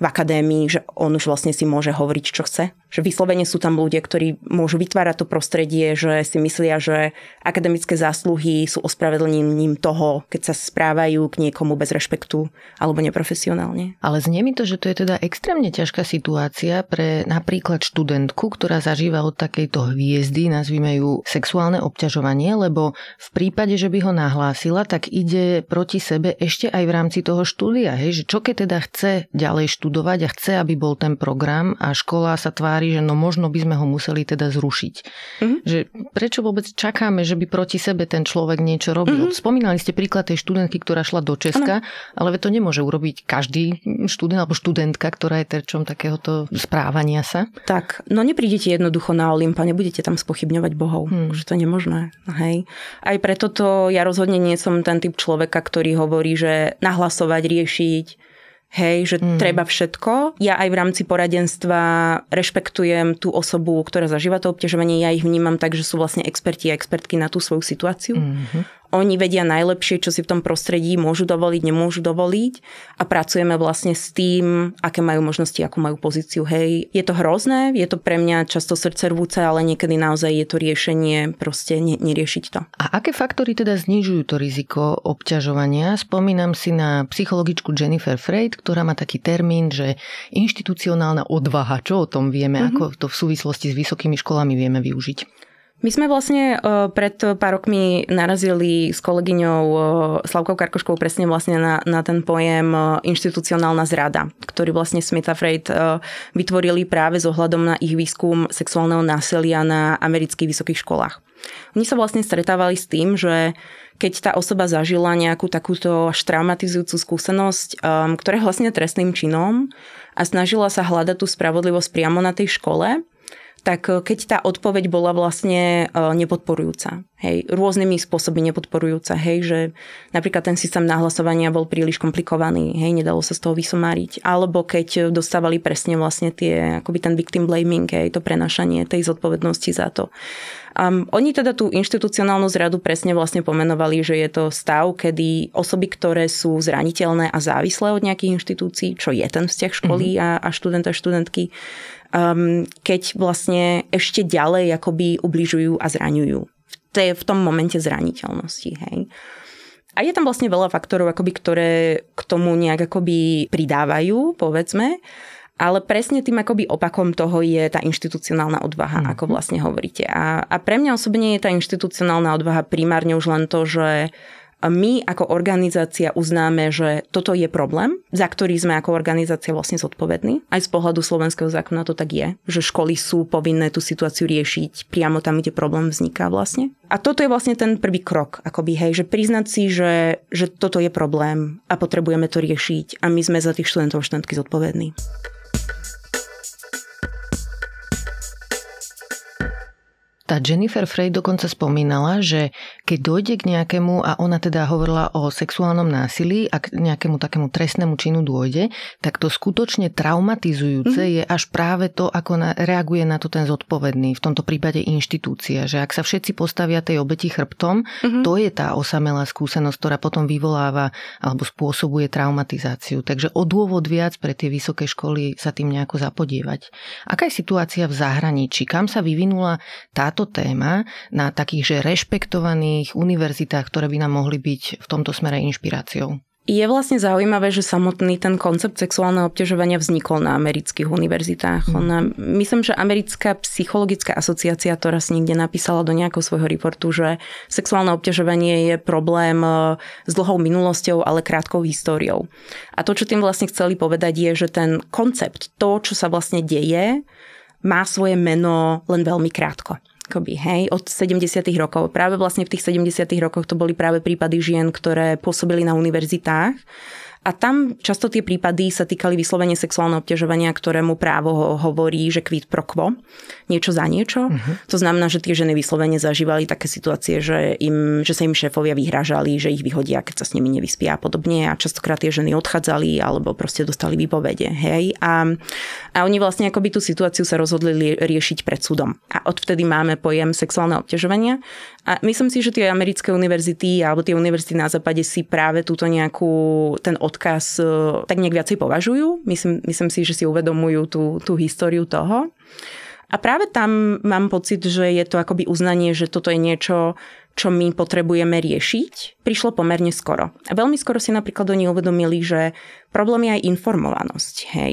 Speaker 2: v akadémii, že on už vlastne si môže hovoriť, čo chce. Že vyslovene sú tam ľudia, ktorí môžu vytvárať to prostredie, že si myslia, že akademické zásluhy sú ospravedlnením toho, keď sa správajú k niekomu bez rešpektu alebo neprofesionálne. Ale znie mi to, že to je teda extrémne ťažká
Speaker 1: situácia pre napríklad študentku, ktorá zažíva od takejto hviezdy, nazvime ju sexuálne obťažovanie, lebo v prípade, že by ho nahlásila, tak ide proti sebe ešte aj v rámci toho štúdia. Hej, že čo keď teda chce ďalej študovať a chce, aby bol ten program a škola sa tvári, že no možno by sme ho museli teda zrušiť. Mm-hmm. Že prečo vôbec čakáme, že by proti sebe ten človek niečo robil? Mm-hmm. Spomínali ste príklad tej študentky, ktorá šla do Česka, ano. ale to nemôže urobiť každý študent alebo študentka, ktorá je terčom takéhoto
Speaker 2: správania sa. Tak, no neprídete jednoducho na Olympa, nebudete tam spochybňovať bohov. Hmm. Mm. Už akože to nemožné, hej. Aj preto to ja rozhodne nie som ten typ človeka, ktorý hovorí, že nahlasovať, riešiť, Hej, že mm. treba všetko. Ja aj v rámci poradenstva rešpektujem tú osobu, ktorá zažíva to obťažovanie. Ja ich vnímam tak, že sú vlastne experti a expertky na tú svoju situáciu. Mm-hmm. Oni vedia najlepšie, čo si v tom prostredí môžu dovoliť, nemôžu dovoliť a pracujeme vlastne s tým, aké majú možnosti, akú majú pozíciu. Hej, je to hrozné, je to pre mňa často srdce rvúce, ale niekedy naozaj je to riešenie proste ne, neriešiť to.
Speaker 1: A aké faktory teda znižujú to riziko obťažovania? Spomínam si na psychologičku Jennifer Freid, ktorá má taký termín, že inštitucionálna odvaha. Čo o tom vieme? Mm-hmm. Ako to v súvislosti s vysokými školami vieme využiť?
Speaker 2: My sme vlastne e, pred pár rokmi narazili s kolegyňou e, Slavkou Karkoškou presne vlastne na, na ten pojem e, inštitucionálna zrada, ktorý vlastne Smith a Freud vytvorili práve s ohľadom na ich výskum sexuálneho násilia na amerických vysokých školách. Oni sa vlastne stretávali s tým, že keď tá osoba zažila nejakú takúto až traumatizujúcu skúsenosť, ktorá je vlastne trestným činom a snažila sa hľadať tú spravodlivosť priamo na tej škole, tak e, keď tá odpoveď bola vlastne e, nepodporujúca, hej, rôznymi spôsobmi nepodporujúca, hej, že napríklad ten systém nahlasovania bol príliš komplikovaný, hej, nedalo sa z toho vysomáriť, alebo keď dostávali presne vlastne tie, akoby ten victim blaming, hej, to prenašanie tej zodpovednosti za to. Um, oni teda tú inštitucionálnu zradu presne vlastne pomenovali, že je to stav, kedy osoby, ktoré sú zraniteľné a závislé od nejakých inštitúcií, čo je ten vzťah školy mm-hmm. a, a študenta a študentky, um, keď vlastne ešte ďalej akoby ubližujú a zraňujú. To je v tom momente zraniteľnosti, hej. A je tam vlastne veľa faktorov, akoby, ktoré k tomu nejak akoby pridávajú, povedzme. Ale presne tým akoby opakom toho je tá inštitucionálna odvaha, mm. ako vlastne hovoríte. A, a pre mňa osobne je tá inštitucionálna odvaha primárne už len to, že my ako organizácia uznáme, že toto je problém, za ktorý sme ako organizácia vlastne zodpovední. Aj z pohľadu slovenského zákona to tak je, že školy sú povinné tú situáciu riešiť priamo tam, kde problém vzniká vlastne. A toto je vlastne ten prvý krok, akoby, hej, že priznať si, že, že toto je problém a potrebujeme to riešiť a my sme za tých študentov a študentky zodpovední. Tá Jennifer Frey dokonca
Speaker 1: spomínala, že keď dojde k nejakému, a ona teda hovorila o sexuálnom násilí, a k nejakému takému trestnému činu dôjde, tak to skutočne traumatizujúce mm-hmm. je až práve to, ako na, reaguje na to ten zodpovedný, v tomto prípade inštitúcia, že ak sa všetci postavia tej obeti chrbtom, mm-hmm. to je tá osamelá skúsenosť, ktorá potom vyvoláva alebo spôsobuje traumatizáciu. Takže o dôvod viac pre tie vysoké školy sa tým nejako zapodievať. Aká je situácia v zahraničí? Kam sa vyvinula tá táto téma na takých že rešpektovaných univerzitách, ktoré by nám mohli byť v tomto smere inšpiráciou?
Speaker 2: Je vlastne zaujímavé, že samotný ten koncept sexuálneho obťažovania vznikol na amerických univerzitách. Mhm. Ona, myslím, že americká psychologická asociácia to raz niekde napísala do nejakého svojho reportu, že sexuálne obťažovanie je problém e, s dlhou minulosťou, ale krátkou históriou. A to, čo tým vlastne chceli povedať, je, že ten koncept, to, čo sa vlastne deje, má svoje meno len veľmi krátko akoby, hej, od 70. rokov. Práve vlastne v tých 70. rokoch to boli práve prípady žien, ktoré pôsobili na univerzitách a tam často tie prípady sa týkali vyslovene sexuálneho obťažovania, ktorému právo ho hovorí, že quid pro quo, niečo za niečo. Uh-huh. To znamená, že tie ženy vyslovene zažívali také situácie, že, im, že sa im šéfovia vyhrážali, že ich vyhodia, keď sa s nimi nevyspia a podobne. A častokrát tie ženy odchádzali alebo proste dostali výpovede. Hej? A, a oni vlastne akoby tú situáciu sa rozhodli riešiť pred súdom. A odvtedy máme pojem sexuálne obťažovania a myslím si, že tie americké univerzity alebo tie univerzity na západe si práve túto nejakú, ten odkaz e, tak nejak viacej považujú. Myslím, myslím si, že si uvedomujú tú, tú históriu toho. A práve tam mám pocit, že je to akoby uznanie, že toto je niečo, čo my potrebujeme riešiť, prišlo pomerne skoro. A veľmi skoro si napríklad oni uvedomili, že problém je aj informovanosť. Hej.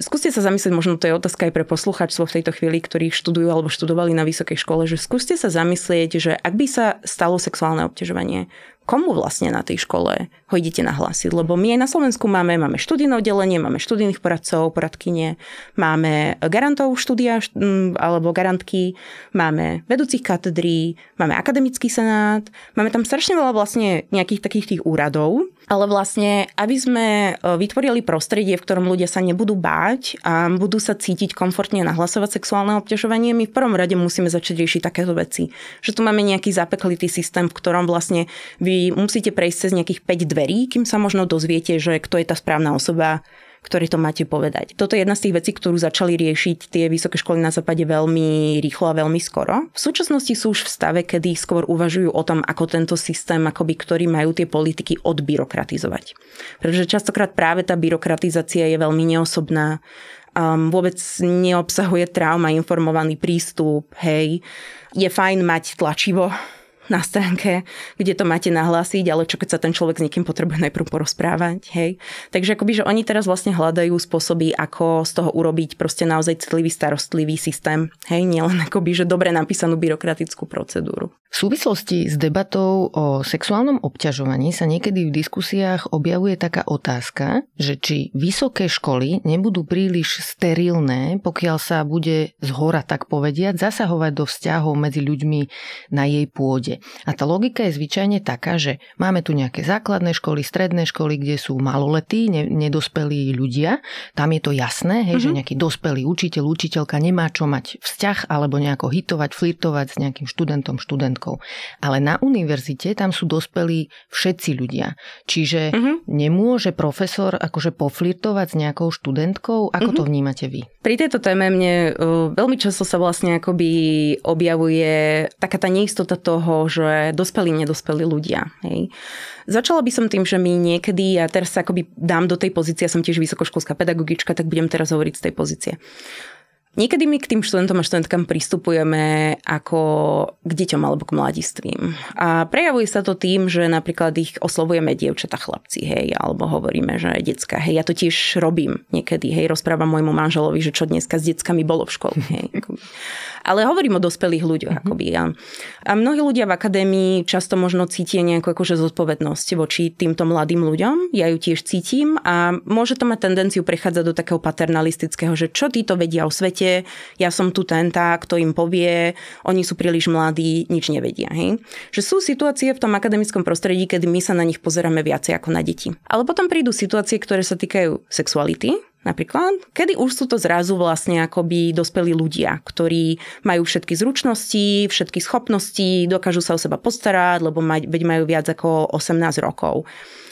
Speaker 2: Skúste sa zamyslieť, možno to je otázka aj pre posluchačstvo v tejto chvíli, ktorí študujú alebo študovali na vysokej škole, že skúste sa zamyslieť, že ak by sa stalo sexuálne obťažovanie, komu vlastne na tej škole ho idete nahlásiť. Lebo my aj na Slovensku máme, máme študijné oddelenie, máme študijných poradcov, poradkyne, máme garantov štúdia alebo garantky, máme vedúcich katedrí, máme akademický senát, máme tam strašne veľa vlastne nejakých takých tých úradov, ale vlastne, aby sme e, vytvorili prostredie, v ktorom ľudia sa nebudú báť a budú sa cítiť komfortne nahlasovať sexuálne obťažovanie, my v prvom rade musíme začať riešiť takéto veci. Že tu máme nejaký zapeklitý systém, v ktorom vlastne vy musíte prejsť cez nejakých 5 dverí, kým sa možno dozviete, že kto je tá správna osoba, ktorý to máte povedať. Toto je jedna z tých vecí, ktorú začali riešiť tie vysoké školy na západe veľmi rýchlo a veľmi skoro. V súčasnosti sú už v stave, kedy skôr uvažujú o tom, ako tento systém, akoby, ktorý majú tie politiky odbyrokratizovať. Pretože častokrát práve tá byrokratizácia je veľmi neosobná, um, vôbec neobsahuje trauma, informovaný prístup, hej. Je fajn mať tlačivo, na stránke, kde to máte nahlásiť, ale čo keď sa ten človek s niekým potrebuje najprv porozprávať, hej. Takže akoby, že oni teraz vlastne hľadajú spôsoby, ako z toho urobiť proste naozaj citlivý, starostlivý systém, hej, nielen akoby, že dobre napísanú byrokratickú procedúru.
Speaker 1: V súvislosti s debatou o sexuálnom obťažovaní sa niekedy v diskusiách objavuje taká otázka, že či vysoké školy nebudú príliš sterilné, pokiaľ sa bude zhora, tak povediať, zasahovať do vzťahov medzi ľuďmi na jej pôde. A tá logika je zvyčajne taká, že máme tu nejaké základné školy, stredné školy, kde sú maloletí, ne, nedospelí ľudia. Tam je to jasné, hej, mm-hmm. že mhm. nejaký dospelý učiteľ, učiteľka nemá čo mať vzťah alebo nejako hitovať, flirtovať s nejakým študentom, študentkou. Ale na univerzite tam sú dospelí všetci ľudia. Čiže mm-hmm. nemôže profesor akože poflirtovať s nejakou študentkou. Ako mm-hmm. to mhm. vnímate vy?
Speaker 2: Pri tejto téme mne uh, veľmi často sa vlastne akoby objavuje taká tá neistota toho, že dospelí, nedospelí ľudia. Hej. Začala by som tým, že my niekedy, ja teraz sa akoby dám do tej pozície, ja som tiež vysokoškolská pedagogička, tak budem teraz hovoriť z tej pozície. Niekedy my k tým študentom a študentkám pristupujeme ako k deťom alebo k mladistvím. A prejavuje sa to tým, že napríklad ich oslovujeme dievčata chlapci, hej, alebo hovoríme, že decka, hej, ja to tiež robím niekedy, hej, rozprávam môjmu manželovi, že čo dneska s deckami bolo v škole, hej. Ale hovorím o dospelých ľuďoch, mm-hmm. akoby. A, a mnohí ľudia v akadémii často možno cítia nejakú akože zodpovednosť voči týmto mladým ľuďom, ja ju tiež cítim a môže to mať tendenciu prechádzať do takého paternalistického, že čo títo vedia o svete, viete, ja som tu ten tá, kto im povie, oni sú príliš mladí, nič nevedia. Hej? Že sú situácie v tom akademickom prostredí, kedy my sa na nich pozeráme viacej ako na deti. Ale potom prídu situácie, ktoré sa týkajú sexuality, napríklad, kedy už sú to zrazu vlastne akoby dospelí ľudia, ktorí majú všetky zručnosti, všetky schopnosti, dokážu sa o seba postarať, lebo maj, veď majú viac ako 18 rokov.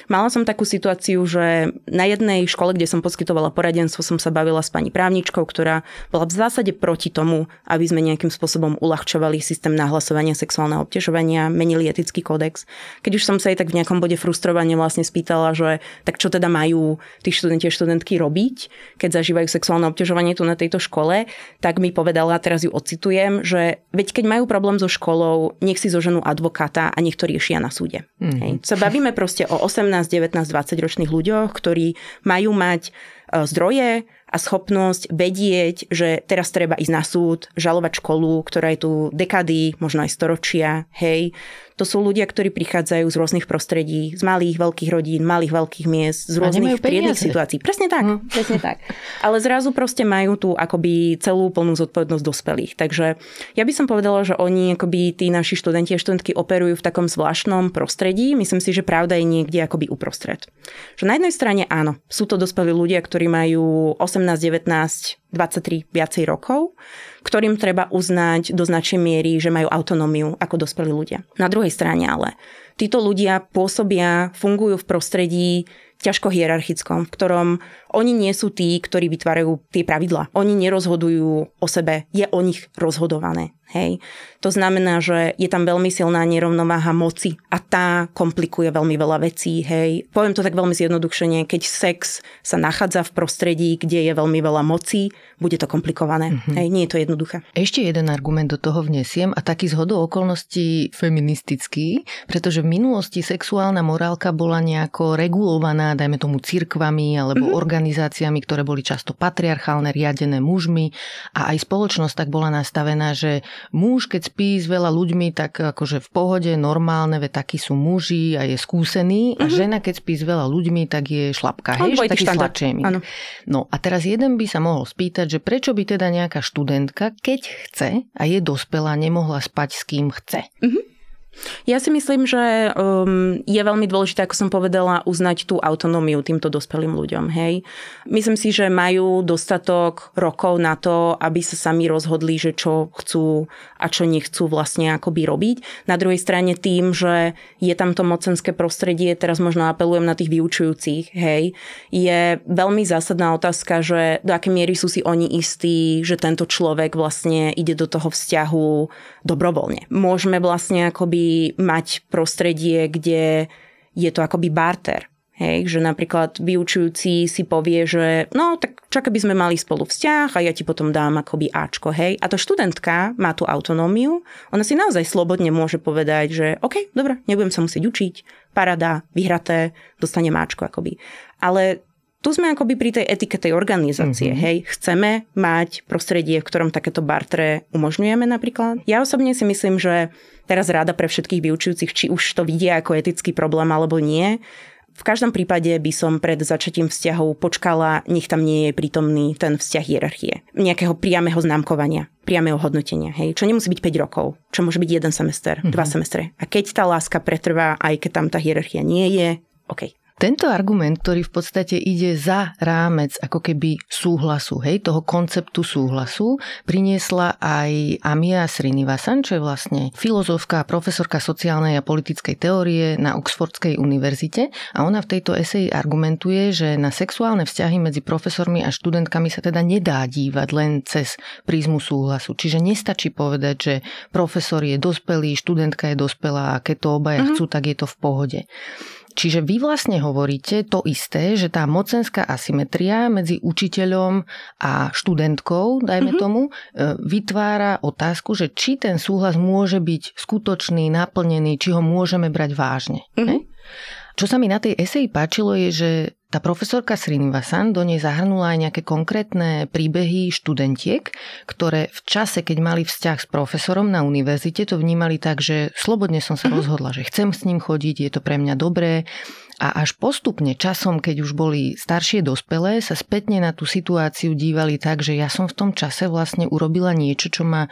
Speaker 2: Mala som takú situáciu, že na jednej škole, kde som poskytovala poradenstvo, som sa bavila s pani právničkou, ktorá bola v zásade proti tomu, aby sme nejakým spôsobom uľahčovali systém nahlasovania sexuálneho obťažovania, menili etický kódex. Keď už som sa jej tak v nejakom bode frustrovane vlastne spýtala, že tak čo teda majú tí študenti a študentky robiť, keď zažívajú sexuálne obťažovanie tu na tejto škole, tak mi povedala, teraz ju ocitujem, že veď keď majú problém so školou, nech si zoženú advokáta a nech to riešia na súde. Mm. Hej. Sa bavíme proste o 18 18, 19, 20 ročných ľuďoch, ktorí majú mať e, zdroje, a schopnosť vedieť, že teraz treba ísť na súd, žalovať školu, ktorá je tu dekady, možno aj storočia, hej. To sú ľudia, ktorí prichádzajú z rôznych prostredí, z malých, veľkých rodín, malých, veľkých miest, z rôznych triednych situácií. Presne tak. Mm. Presne tak. Ale zrazu proste majú tu akoby celú plnú zodpovednosť dospelých. Takže ja by som povedala, že oni akoby tí naši študenti a študentky operujú v takom zvláštnom prostredí. Myslím si, že pravda je niekde akoby uprostred. Že na jednej strane áno, sú to dospelí ľudia, ktorí majú 8 18, 19, 23 viacej rokov, ktorým treba uznať do značnej miery, že majú autonómiu ako dospelí ľudia. Na druhej strane ale títo ľudia pôsobia, fungujú v prostredí, ťažko hierarchickom, v ktorom oni nie sú tí, ktorí vytvárajú tie pravidla. Oni nerozhodujú o sebe, je o nich rozhodované. Hej. To znamená, že je tam veľmi silná nerovnováha moci a tá komplikuje veľmi veľa vecí. Hej. Poviem to tak veľmi zjednodušene, keď sex sa nachádza v prostredí, kde je veľmi veľa moci, bude to komplikované. Mm-hmm. Hej, nie je to jednoduché.
Speaker 1: Ešte jeden argument do toho vnesiem a taký zhodou okolností feministický, pretože v minulosti sexuálna morálka bola nejako regulovaná dajme tomu, cirkvami alebo mm-hmm. organizáciami, ktoré boli často patriarchálne, riadené mužmi. A aj spoločnosť tak bola nastavená, že muž, keď spí s veľa ľuďmi, tak akože v pohode, normálne, ve takí sú muži a je skúsený. Mm-hmm. A mhm. žena, keď spí s veľa ľuďmi, tak je šlapka. Hej, taký tlačený. No a teraz jeden by sa mohol spýtať, že prečo by teda nejaká študentka, keď chce a je dospelá, nemohla spať s kým chce. Mm-hmm.
Speaker 2: Ja si myslím, že um, je veľmi dôležité, ako som povedala, uznať tú autonómiu týmto dospelým ľuďom. Hej. Myslím si, že majú dostatok rokov na to, aby sa sami rozhodli, že čo chcú a čo nechcú vlastne akoby robiť. Na druhej strane tým, že je tam to mocenské prostredie, teraz možno apelujem na tých vyučujúcich, hej, je veľmi zásadná otázka, že do akej miery sú si oni istí, že tento človek vlastne ide do toho vzťahu dobrovoľne. Môžeme vlastne akoby mať prostredie, kde je to akoby barter. Hej, že napríklad vyučujúci si povie, že no tak čak by sme mali spolu vzťah a ja ti potom dám akoby Ačko, hej. A to študentka má tú autonómiu, ona si naozaj slobodne môže povedať, že OK, dobre, nebudem sa musieť učiť, parada, vyhraté, dostane Ačko akoby. Ale tu sme akoby pri tej etike tej organizácie, mm-hmm. hej. Chceme mať prostredie, v ktorom takéto bartre umožňujeme napríklad. Ja osobne si myslím, že teraz rada pre všetkých vyučujúcich, či už to vidia ako etický problém alebo nie. V každom prípade by som pred začatím vzťahov počkala, nech tam nie je prítomný ten vzťah hierarchie. Nejakého priameho známkovania, priameho hodnotenia, hej. Čo nemusí byť 5 rokov, čo môže byť jeden semester, mm-hmm. dva mhm. semestre. A keď tá láska pretrvá, aj keď tam tá hierarchia nie je, OK, tento argument,
Speaker 1: ktorý v podstate ide za rámec ako keby súhlasu, hej, toho konceptu súhlasu, priniesla aj Amia Srinivasan, čo je vlastne filozofka a profesorka sociálnej a politickej teórie na Oxfordskej univerzite a ona v tejto eseji argumentuje, že na sexuálne vzťahy medzi profesormi a študentkami sa teda nedá dívať len cez prízmu súhlasu. Čiže nestačí povedať, že profesor je dospelý, študentka je dospelá a keď to obaja mm-hmm. chcú, tak je to v pohode. Čiže vy vlastne hovoríte to isté, že tá mocenská asymetria medzi učiteľom a študentkou, dajme mm-hmm. tomu, e, vytvára otázku, že či ten súhlas môže byť skutočný, naplnený, či ho môžeme brať vážne. Mm-hmm. Čo sa mi na tej eseji páčilo je, že tá profesorka Srinivasan do nej zahrnula aj nejaké konkrétne príbehy študentiek, ktoré v čase, keď mali vzťah s profesorom na univerzite, to vnímali tak, že slobodne som sa mhm. rozhodla, že chcem s ním chodiť, je to pre mňa dobré, a až postupne časom, keď už boli staršie dospelé, sa spätne na tú situáciu dívali tak, že ja som v tom čase vlastne urobila niečo, čo ma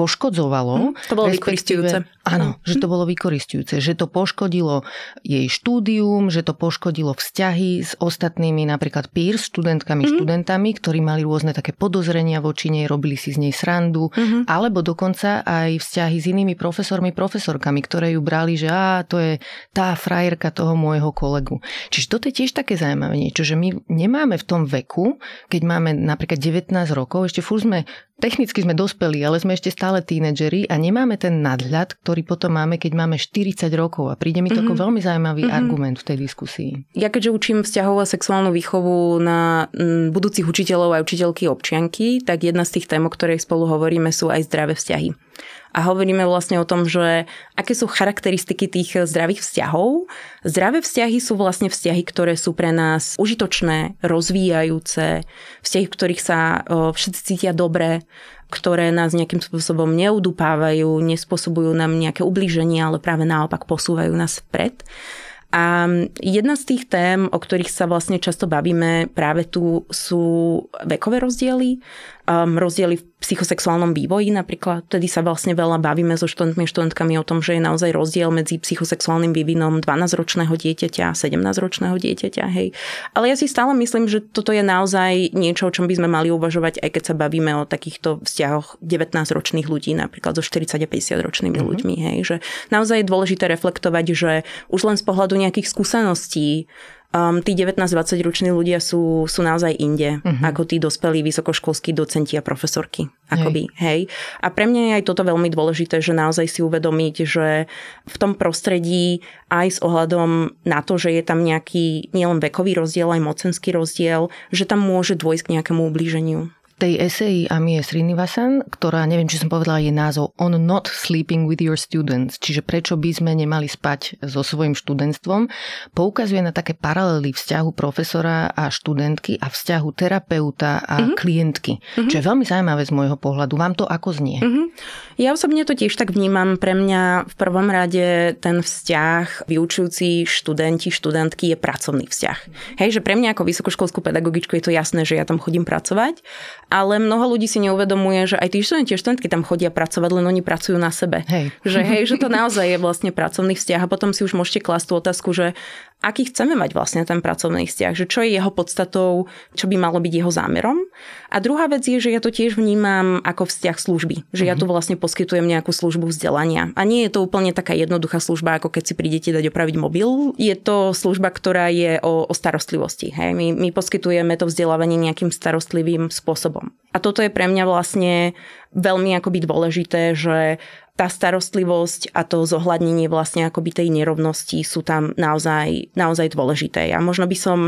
Speaker 1: poškodzovalo. Mm, to bolo vykoristujúce. Áno, mhm. že to bolo vykoristujúce, že to poškodilo jej štúdium, že to poškodilo vzťahy s ostatnými, napríklad peers, študentkami, mm. študentami, ktorí mali rôzne také podozrenia voči nej, robili si z nej srandu, mm alebo dokonca aj vzťahy s inými profesormi, profesorkami, ktoré ju brali, že á, to je tá frajerka toho môjho kolega kolegu. Čiže toto je tiež také zaujímavé niečo, že my nemáme v tom veku, keď máme napríklad 19 rokov, ešte furt sme, technicky sme dospelí, ale sme ešte stále tínedžeri a nemáme ten nadhľad, ktorý potom máme, keď máme 40 rokov. A príde mi to mm-hmm. ako mhm. veľmi zaujímavý mm-hmm. argument v tej
Speaker 2: diskusii. Ja keďže učím vzťahovú a sexuálnu výchovu na mm, budúcich učiteľov a učiteľky občianky, tak jedna z tých tém, o ktorých spolu hovoríme, sú aj zdravé vzťahy a hovoríme vlastne o tom, že aké sú charakteristiky tých zdravých vzťahov. Zdravé vzťahy sú vlastne vzťahy, ktoré sú pre nás užitočné, rozvíjajúce, vzťahy, v ktorých sa všetci cítia dobre, ktoré nás nejakým spôsobom neudupávajú, nespôsobujú nám nejaké ublíženie, ale práve naopak posúvajú nás vpred. A jedna z tých tém, o ktorých sa vlastne často bavíme práve tu, sú vekové rozdiely um, rozdiely v psychosexuálnom vývoji napríklad. Tedy sa vlastne veľa bavíme so študentmi a študentkami o tom, že je naozaj rozdiel medzi psychosexuálnym vývinom 12-ročného dieťaťa a 17-ročného dieťaťa. Hej. Ale ja si stále myslím, že toto je naozaj niečo, o čom by sme mali uvažovať, aj keď sa bavíme o takýchto vzťahoch 19-ročných ľudí, napríklad so 40 a 50-ročnými mm-hmm. ľuďmi. Hej. Že naozaj je dôležité reflektovať, že už len z pohľadu nejakých skúseností um, tí 19-20 roční ľudia sú, sú naozaj inde, uh-huh. ako tí dospelí vysokoškolskí docenti a profesorky. Akoby, hej. hej. A pre mňa je aj toto veľmi dôležité, že naozaj si uvedomiť, že v tom prostredí aj s ohľadom na to, že je tam nejaký nielen vekový rozdiel, aj mocenský rozdiel, že tam môže dôjsť k nejakému ublíženiu tej eseji
Speaker 1: Amie Srinivasan, ktorá, neviem, či som povedala jej názov, On Not Sleeping With Your Students, čiže prečo by sme nemali spať so svojim študentstvom, poukazuje na také paralely vzťahu profesora a študentky a vzťahu terapeuta a mm-hmm. klientky. Mm-hmm. Čo je veľmi zaujímavé z môjho pohľadu. Vám to ako znie?
Speaker 2: Mm-hmm. Ja osobne to tiež tak vnímam. Pre mňa v prvom rade ten vzťah vyučujúci študenti, študentky je pracovný vzťah. Hej, že pre mňa ako vysokoškolskú pedagogičku je to jasné, že ja tam chodím pracovať ale mnoho ľudí si neuvedomuje, že aj tí študenti študentky tam chodia pracovať, len oni pracujú na sebe. Hej. Že, hej, že to naozaj je vlastne pracovný vzťah a potom si už môžete klásť tú otázku, že aký chceme mať vlastne ten pracovný vzťah, že čo je jeho podstatou, čo by malo byť jeho zámerom. A druhá vec je, že ja to tiež vnímam ako vzťah služby, že mm-hmm. ja tu mhm. vlastne poskytujem nejakú službu vzdelania. A nie je to úplne taká jednoduchá služba, ako keď si prídete dať opraviť mobil. Je to služba, ktorá je o, o starostlivosti. Hej? My, my poskytujeme to vzdelávanie nejakým starostlivým spôsobom spôsobom. A toto je pre mňa vlastne veľmi akoby dôležité, že tá starostlivosť a to zohľadnenie vlastne akoby tej nerovnosti sú tam naozaj, naozaj dôležité. A možno by som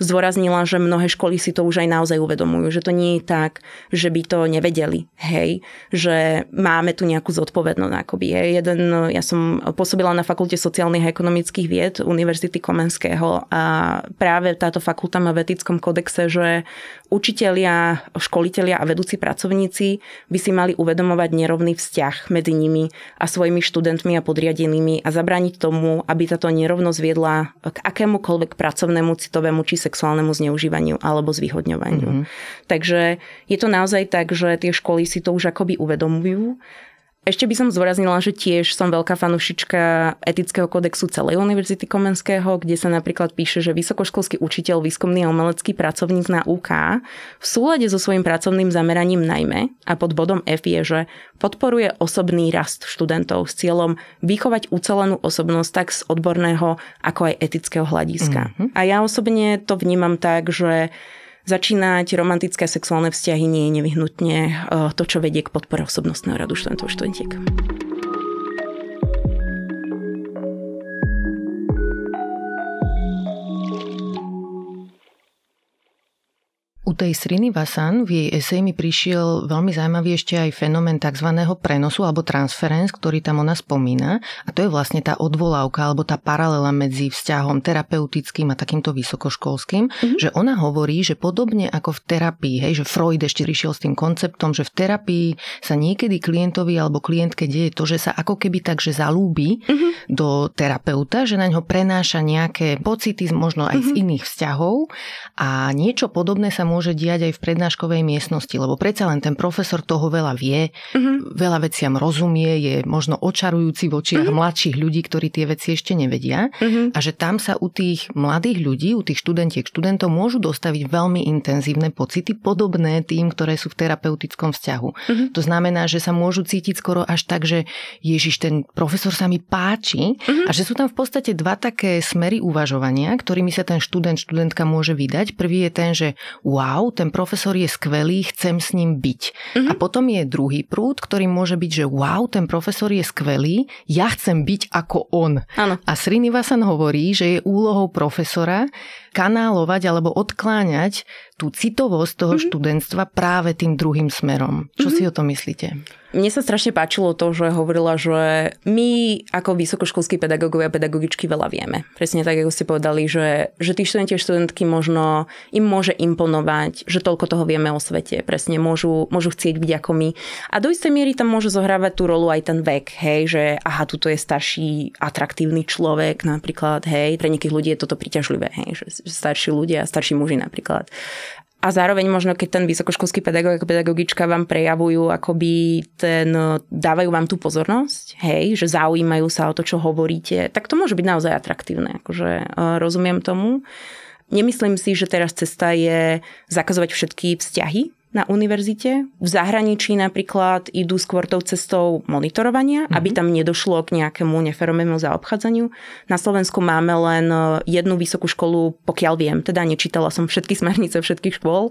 Speaker 2: zdôraznila, že mnohé školy si to už aj naozaj uvedomujú, že to nie je tak, že by to nevedeli, hej, že máme tu nejakú zodpovednosť, akoby hej. jeden, ja som pôsobila na fakulte sociálnych a ekonomických vied Univerzity Komenského a práve táto fakulta má v etickom kodexe, že učitelia, školitelia a vedúci pracovníci by si mali uvedomovať nerovný vzťah medzi nimi a svojimi študentmi a podriadenými a zabrániť tomu, aby táto nerovnosť viedla k akémukoľvek pracovnému, citovému či sexuálnemu zneužívaniu alebo zvyhodňovaniu. Mm-hmm. Takže je to naozaj tak, že tie školy si to už akoby uvedomujú ešte by som zdôraznila, že tiež som veľká fanušička etického kodexu celej Univerzity Komenského, kde sa napríklad píše, že vysokoškolský učiteľ, výskumný a umelecký pracovník na UK v súlade so svojím pracovným zameraním najmä a pod bodom F je, že podporuje osobný rast študentov s cieľom vychovať ucelenú osobnosť tak z odborného ako aj etického hľadiska. Mm-hmm. A ja osobne to vnímam tak, že Začínať romantické a sexuálne vzťahy nie je nevyhnutne eh, to, čo vedie k podpore osobnostného radu študentov a študentiek.
Speaker 1: U tej Sriny Vasan v jej esej mi prišiel veľmi zaujímavý ešte aj fenomén tzv. prenosu alebo transference, ktorý tam ona spomína. A to je vlastne tá odvolávka alebo tá paralela medzi vzťahom terapeutickým a takýmto vysokoškolským, mm-hmm. že ona hovorí, že podobne ako v terapii, hej, že Freud ešte prišiel s tým konceptom, že v terapii sa niekedy klientovi alebo klientke deje to, že sa ako keby tak, zalúbi mm-hmm. do terapeuta, že na ňo prenáša nejaké pocity, možno aj mm-hmm. z mhm. iných vzťahov a niečo podobné sa môže môže diať aj v prednáškovej miestnosti, lebo predsa len ten profesor toho veľa vie, mm-hmm. veľa veciam rozumie, je možno očarujúci v očiach mhm. uh mladších ľudí, ktorí tie veci ešte nevedia Mm-hmm. a že tam sa u tých mladých ľudí, u tých študentiek, študentov môžu dostaviť veľmi intenzívne pocity, podobné tým, ktoré sú v terapeutickom vzťahu. Mm-hmm. To znamená, že sa môžu cítiť skoro až tak, že Ježiš, ten profesor sa mi páči mm-hmm. a že sú tam v podstate dva také smery uvažovania, ktorými sa ten študent, študentka môže vydať. Prvý je ten, že wow, wow, ten profesor je skvelý, chcem s ním byť. Uh-huh. A potom je druhý prúd, ktorý môže byť, že wow, ten profesor je skvelý, ja chcem byť ako on. Ano. A Srinivasan hovorí, že je úlohou profesora kanálovať alebo odkláňať tú citovosť toho mm-hmm. študentstva práve tým druhým smerom. Čo mm-hmm. si mhm. o tom myslíte?
Speaker 2: Mne sa strašne páčilo to, že hovorila, že my ako vysokoškolskí pedagógovia a pedagogičky veľa vieme. Presne tak, ako ste povedali, že, že tí študenti a študentky možno im môže imponovať, že toľko toho vieme o svete. Presne môžu, môžu chcieť byť ako my. A do istej miery tam môže zohrávať tú rolu aj ten vek, hej, že aha, tuto je starší, atraktívny človek napríklad, hej, pre niekých ľudí je toto príťažlivé, hej, že starší ľudia, starší muži napríklad. A zároveň možno, keď ten vysokoškolský pedagóg a pedagogička vám prejavujú, akoby ten, dávajú vám tú pozornosť, hej, že zaujímajú sa o to, čo hovoríte, tak to môže byť naozaj atraktívne. Akože e, rozumiem tomu. Nemyslím si, že teraz cesta je zakazovať všetky vzťahy, na univerzite. V zahraničí napríklad idú skôr tou cestou monitorovania, mm-hmm. aby tam nedošlo k nejakému neferomému zaobchádzaniu. Na Slovensku máme len eh, jednu vysokú školu, pokiaľ viem. Teda nečítala som všetky smernice všetkých škôl,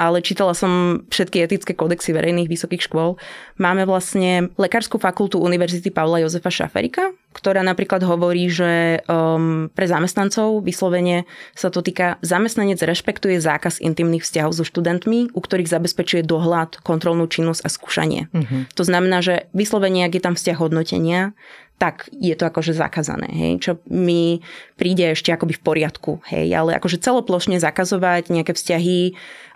Speaker 2: ale čítala som všetky etické kodexy verejných vysokých škôl. Máme vlastne Lekárskú fakultu Univerzity Pavla Jozefa Šaferika, ktorá napríklad hovorí, že um, pre zamestnancov vyslovene sa to týka, zamestnanec rešpektuje zákaz intimných vzťahov so študentmi, u ktorých zabezpečuje dohľad, kontrolnú činnosť a skúšanie. Uh-huh. To znamená, že vyslovene, ak je tam vzťah hodnotenia, tak je to akože zakázané, hej, čo mi príde ešte akoby v poriadku, hej, ale akože celoplošne zakazovať nejaké vzťahy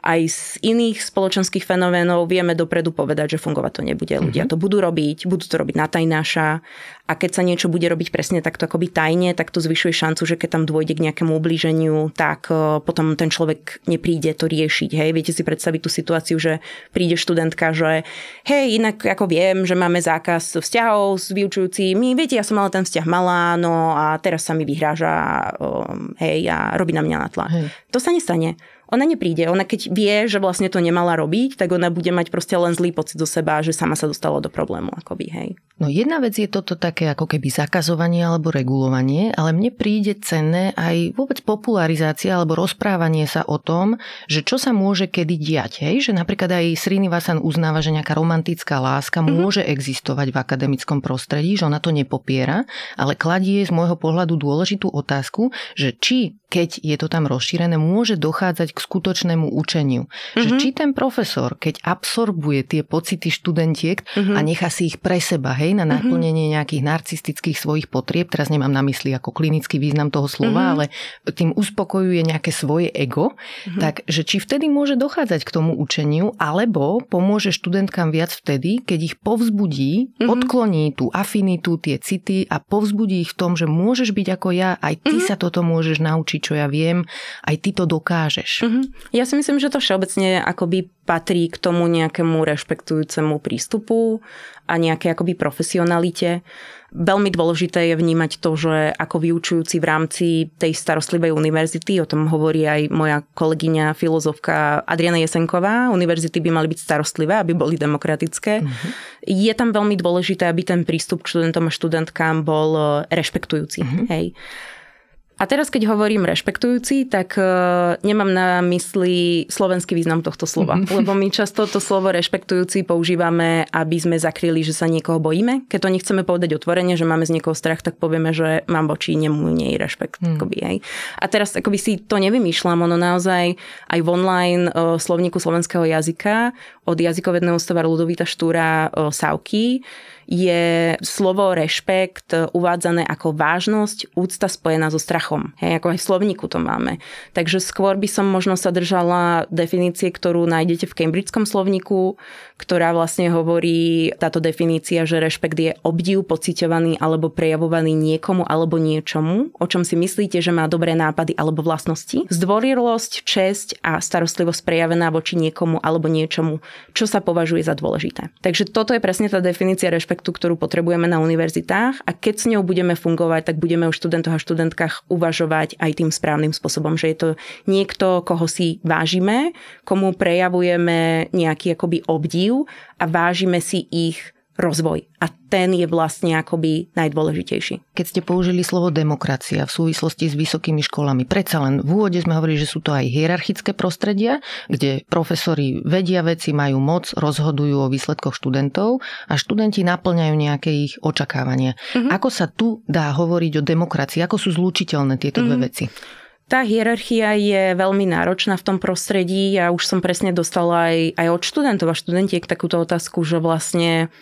Speaker 2: aj z iných spoločenských fenoménov vieme dopredu povedať, že fungovať to nebude. Mhm. Ľudia to budú robiť, budú to robiť na tajnáša a keď sa niečo bude robiť presne takto akoby tajne, tak to zvyšuje šancu, že keď tam dôjde k nejakému ublíženiu, tak e, potom ten človek nepríde to riešiť. Hej, viete si predstaviť tú situáciu, že príde študentka, že hej, inak ako viem, že máme zákaz vzťahov s vyučujúcimi, viete, ja som mala ten vzťah malá, no a teraz sa mi vyhráža, e, hej, a robí na mňa natlak. Hej. To sa nestane ona nepríde. Ona keď vie, že vlastne to nemala robiť, tak ona bude mať proste len zlý pocit do seba, že sama sa dostala do problému, akoby, hej.
Speaker 1: No jedna vec je toto také ako keby zakazovanie alebo regulovanie, ale mne príde cenné aj vôbec popularizácia alebo rozprávanie sa o tom, že čo sa môže kedy diať, hej? Že napríklad aj Srinivasan uznáva, že nejaká romantická láska mm-hmm. môže existovať v akademickom prostredí, že ona to nepopiera, ale kladie z môjho pohľadu dôležitú otázku, že či keď je to tam rozšírené, môže dochádzať k skutočnému učeniu. Mm-hmm. Že mhm. či ten profesor, keď absorbuje tie pocity študentiek mm-hmm. a nechá si ich pre seba, hej, na mhm. naplnenie mm-hmm. nejakých narcistických svojich potrieb, teraz nemám na mysli ako klinický význam toho slova, mm-hmm. ale tým uspokojuje nejaké svoje ego, mm-hmm. tak že či vtedy môže dochádzať k tomu učeniu, alebo pomôže študentkám viac vtedy, keď ich povzbudí, mm-hmm. odkloní tú afinitu, tie city a povzbudí ich v tom, že môžeš byť ako ja, aj ty mm-hmm. sa toto môžeš naučiť, čo ja viem, aj ty
Speaker 2: to dokážeš. Mm-hmm. Ja si myslím, že to všeobecne akoby patrí k tomu nejakému rešpektujúcemu prístupu a nejaké akoby profesionalite. Veľmi dôležité je vnímať to, že ako vyučujúci v rámci tej starostlivej univerzity, o tom hovorí aj moja kolegyňa, filozofka Adriana Jesenková, univerzity by mali byť starostlivé, aby boli demokratické. Uh-huh. Je tam veľmi dôležité, aby ten prístup k študentom a študentkám bol rešpektujúci. Uh-huh. Hej. A teraz, keď hovorím rešpektujúci, tak e, nemám na mysli slovenský význam tohto slova. Mhm. Lebo my často to slovo rešpektujúci používame, aby sme zakryli, že sa niekoho bojíme. Keď to nechceme povedať otvorene, že máme z niekoho strach, tak povieme, že mám voči nemu nej rešpekt. Hmm. Akoby, hej. A teraz akoby si to nevymýšľam, ono naozaj aj v online o, e, slovníku slovenského jazyka od jazykovedného ústava Ludovita Štúra o, e, Savky je slovo rešpekt uvádzané ako vážnosť, úcta spojená so strachom. Hej, ako aj v slovníku to máme. Takže skôr by som možno sa držala definície, ktorú nájdete v Cambridgeskom slovníku, ktorá vlastne hovorí táto definícia, že rešpekt je obdiv pociťovaný alebo prejavovaný niekomu alebo niečomu, o čom si myslíte, že má dobré nápady alebo vlastnosti. Zdvorilosť, česť a starostlivosť prejavená voči niekomu alebo niečomu, čo sa považuje za dôležité. Takže toto je presne tá definícia rešpektu, ktorú potrebujeme na univerzitách a keď s ňou budeme fungovať, tak budeme o študentoch a študentkách uvažovať aj tým správnym spôsobom, že je to niekto, koho si vážime, komu prejavujeme nejaký akoby obdiv vplyv a vážime si ich rozvoj. A ten je vlastne akoby najdôležitejší. Keď ste použili slovo demokracia
Speaker 1: v súvislosti s vysokými školami, predsa len v
Speaker 2: úvode sme hovorili,
Speaker 1: že sú to aj hierarchické prostredia, kde profesori vedia veci, majú moc, rozhodujú o výsledkoch študentov a študenti naplňajú nejaké ich očakávania. Mm-hmm. Ako sa tu dá hovoriť o demokracii? Ako sú zlúčiteľné tieto mm-hmm. dve mhm. veci?
Speaker 2: Tá hierarchia je veľmi náročná v tom prostredí. Ja už som presne dostala aj, aj od študentov a študentiek takúto otázku, že vlastne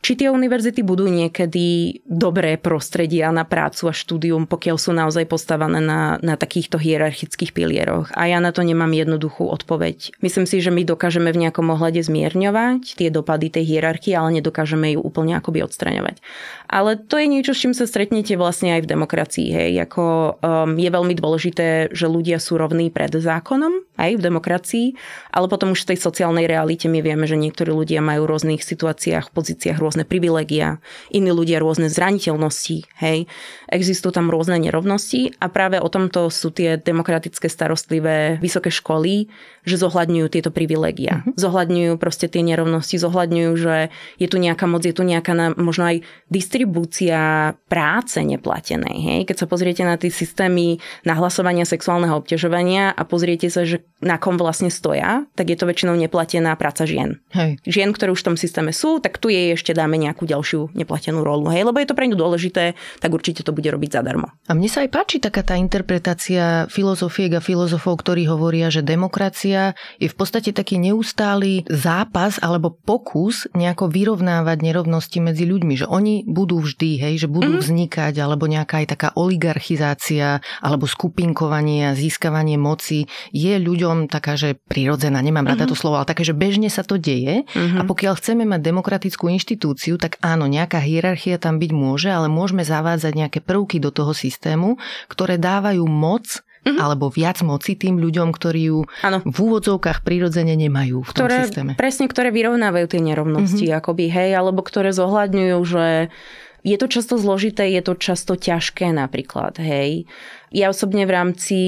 Speaker 2: či tie univerzity budú niekedy dobré prostredia na prácu a štúdium, pokiaľ sú naozaj postavené na, na takýchto hierarchických pilieroch. A ja na to nemám jednoduchú odpoveď. Myslím si, že my dokážeme v nejakom ohľade zmierňovať tie dopady tej hierarchie, ale nedokážeme ju úplne akoby odstraňovať. Ale to je niečo, s čím sa stretnete vlastne aj v demokracii. Hej. Ako, um, je veľmi dôležité, že ľudia sú rovní pred zákonom, aj v demokracii, ale potom už v tej sociálnej realite my vieme, že niektorí ľudia majú v rôznych situáciách, pozíciách rôzne privilegia, iní ľudia rôzne zraniteľnosti, hej. Existujú tam rôzne nerovnosti a práve o tomto sú tie demokratické starostlivé vysoké školy, že zohľadňujú tieto privilegia. Mm-hmm. Zohľadňujú proste tie nerovnosti, zohľadňujú, že je tu nejaká moc, je tu nejaká možno aj distribúcia práce neplatenej, hej. Keď sa pozriete na tie systémy nahlasovania sexuálneho obťažovania a pozriete sa, že na kom vlastne stoja, tak je to väčšinou neplatená práca žien. Hej. Žien, ktoré už v tom systéme sú, tak tu jej ešte dáme nejakú ďalšiu neplatenú rolu. Hej, lebo je to pre ňu dôležité, tak určite to bude robiť zadarmo.
Speaker 1: A mne sa aj páči taká tá interpretácia filozofiek a filozofov, ktorí hovoria, že demokracia je v podstate taký neustály zápas alebo pokus nejako vyrovnávať nerovnosti medzi ľuďmi, že oni budú vždy, hej, že budú mm-hmm. vznikať alebo nejaká aj taká oligarchizácia alebo skupinkovanie a získavanie moci je ľudí ľuďom taká, že prirodzená, nemám rada mm-hmm. to mhm. slovo, ale také, že bežne sa to deje. Mm-hmm. A pokiaľ chceme mať demokratickú inštitúciu, tak áno, nejaká hierarchia tam byť môže, ale môžeme zavádzať nejaké prvky do toho systému, ktoré dávajú moc Mm-hmm. alebo viac moci tým ľuďom, ktorí ju ano. v úvodzovkách prirodzene nemajú v tom ktoré, systéme.
Speaker 2: Presne, ktoré vyrovnávajú tie nerovnosti, mm-hmm. akoby, hej, alebo ktoré zohľadňujú, že je to často zložité, je to často ťažké napríklad, hej. Ja osobne v rámci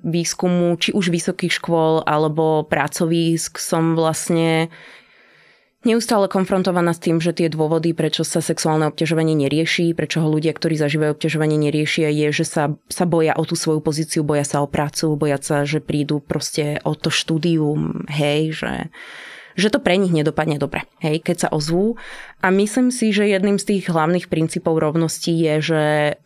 Speaker 2: výskumu, či už vysokých škôl alebo pracovísk, som vlastne neustále konfrontovaná s tým, že tie dôvody, prečo sa sexuálne obťažovanie nerieši, prečo ho ľudia, ktorí zažívajú obťažovanie, neriešia, je, že sa, sa boja o tú svoju pozíciu, boja sa o prácu, boja sa, že prídu proste o to štúdium, hej, že že to pre nich nedopadne dobre, hej, keď sa ozvú. A myslím si, že jedným z tých hlavných princípov rovnosti je, že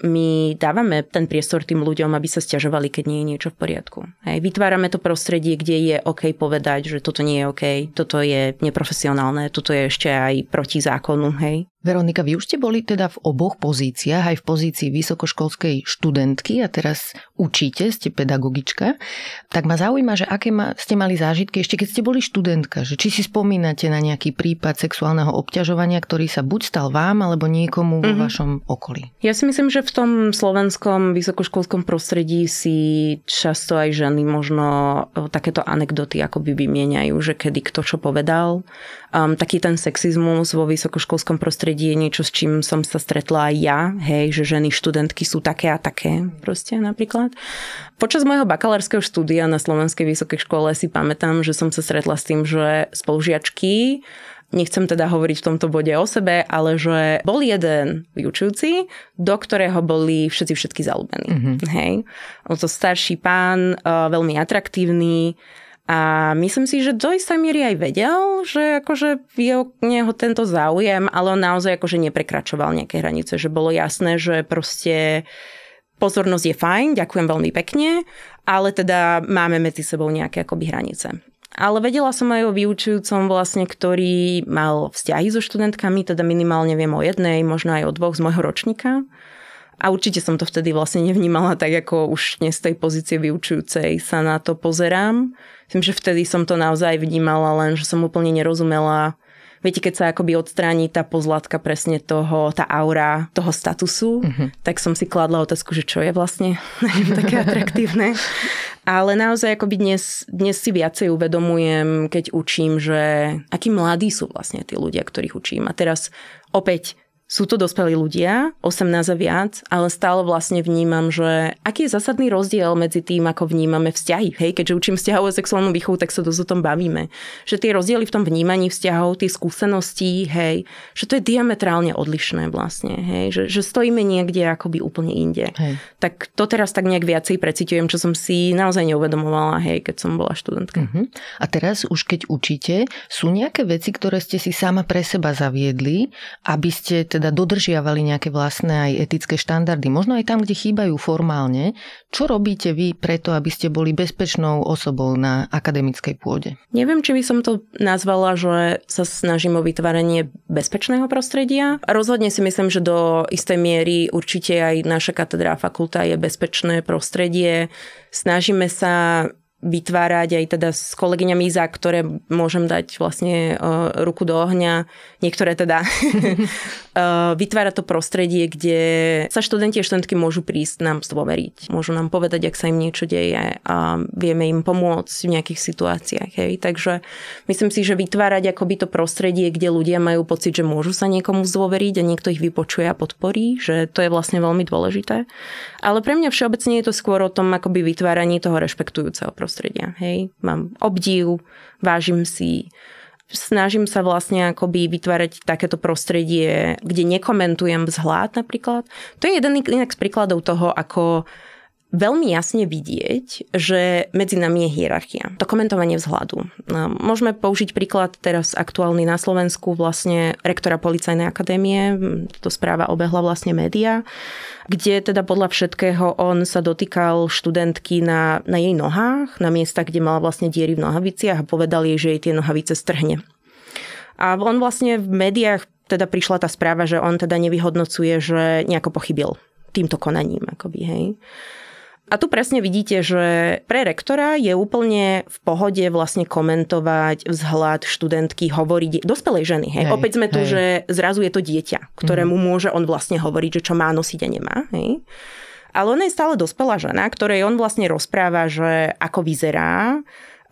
Speaker 2: my dávame ten priestor tým ľuďom, aby sa stiažovali, keď nie je niečo v poriadku. Hej, vytvárame to prostredie, kde je OK povedať, že toto nie je OK, toto je neprofesionálne, toto je ešte aj proti zákonu, hej.
Speaker 1: Veronika, vy už ste boli teda v oboch pozíciách, aj v pozícii vysokoškolskej študentky a teraz učíte, ste pedagogička. Tak ma zaujíma, že aké ma, ste mali zážitky ešte keď ste boli študentka, že či si spomínate na nejaký prípad sexuálneho obťažovania, ktorý sa buď stal vám alebo niekomu mm-hmm. vo mhm. vašom okolí.
Speaker 2: Ja si myslím, že v tom slovenskom vysokoškolskom prostredí si často aj ženy možno e, takéto anekdoty akoby vymieňajú, že kedy kto čo povedal. Um, taký ten sexizmus vo vysokoškolskom prostredí prostredí je niečo, s čím som sa stretla aj ja, hej, že ženy študentky sú také a také, proste napríklad. Počas môjho bakalárskeho štúdia na Slovenskej vysokej škole si pamätám, že som sa stretla s tým, že spolužiačky nechcem teda hovoriť v tomto bode o sebe, ale že bol jeden vyučujúci, do ktorého boli všetci všetky zalúbení. Mm-hmm. Hej. On to starší pán, eh, veľmi atraktívny, a myslím si, že do istej miery aj vedel, že akože je o neho tento záujem, ale on naozaj akože neprekračoval nejaké hranice, že bolo jasné, že proste pozornosť je fajn, ďakujem veľmi pekne, ale teda máme medzi sebou nejaké akoby hranice. Ale vedela som aj o vyučujúcom vlastne, ktorý mal vzťahy so študentkami, teda minimálne viem o jednej, možno aj o dvoch z môjho ročníka. A určite som to vtedy vlastne nevnímala tak, ako už dnes z tej pozície vyučujúcej sa na to pozerám. Myslím, že vtedy som to naozaj vnímala, len že som úplne nerozumela. Viete, keď sa akoby odstráni tá pozlátka presne toho, tá aura toho statusu, mm-hmm. tak som si kladla otázku, že čo je vlastne také atraktívne. Ale naozaj akoby dnes, dnes si viacej uvedomujem, keď učím, že akí mladí sú vlastne tí ľudia, ktorých učím. A teraz opäť sú to dospelí ľudia, 18 a viac, ale stále vlastne vnímam, že aký je zásadný rozdiel medzi tým, ako vnímame vzťahy. Hej, keďže učím vzťahov a sexuálnu výchovu, tak sa dosť o tom bavíme. Že tie rozdiely v tom vnímaní vzťahov, tých skúseností, hej, že to je diametrálne odlišné vlastne, hej, že, že stojíme niekde akoby úplne inde. Hej. Tak to teraz tak nejak viacej preciťujem, čo som si naozaj neuvedomovala, hej, keď som bola študentka.
Speaker 1: Uh-huh. A teraz už keď učíte, sú nejaké veci, ktoré ste si sama pre seba zaviedli, aby ste teda dodržiavali nejaké vlastné aj etické štandardy, možno aj tam, kde chýbajú formálne. Čo robíte vy preto, aby ste boli bezpečnou osobou na akademickej pôde?
Speaker 2: Neviem, či by som to nazvala, že sa snažím o vytváranie bezpečného prostredia. Rozhodne si myslím, že do istej miery určite aj naša a fakulta je bezpečné prostredie. Snažíme sa vytvárať aj teda s kolegyňami, za ktoré môžem dať vlastne e, ruku do ohňa. Niektoré teda Eh, vytvára to prostredie, kde sa študenti a študentky môžu prísť nám zdôveriť. Môžu nám povedať, ak sa im niečo deje a vieme im pomôcť v nejakých situáciách. Hej. Takže myslím si, že vytvárať akoby to prostredie, kde ľudia majú pocit, že môžu sa niekomu zdôveriť a niekto ich vypočuje a podporí, že to je vlastne veľmi dôležité. Ale pre mňa všeobecne je to skôr o tom akoby vytváraní toho rešpektujúceho prostredia. Hej. Mám obdiv, vážim si snažím sa vlastne akoby vytvárať takéto prostredie, kde nekomentujem vzhľad napríklad. To je jeden inak z príkladov toho, ako veľmi jasne vidieť, že medzi nami je hierarchia. To komentovanie vzhľadu. Môžeme použiť príklad teraz aktuálny na Slovensku vlastne rektora Policajnej akadémie, to správa obehla vlastne média, kde teda podľa všetkého on sa dotýkal študentky na, na jej nohách, na miesta, kde mala vlastne diery v nohaviciach a povedal jej, že jej tie nohavice strhne. A on vlastne v médiách teda prišla tá správa, že on teda nevyhodnocuje, že nejako pochybil týmto konaním, akoby, hej. A tu presne vidíte, že pre rektora je úplne v pohode vlastne komentovať vzhľad študentky, hovoriť dospelej ženy. Hej. Hej, Opäť sme hej. tu, že zrazu je to dieťa, ktorému mm. môže on vlastne hovoriť, že čo má nosiť a nemá. Hej. Ale ona je stále dospelá žena, ktorej on vlastne rozpráva, že ako vyzerá,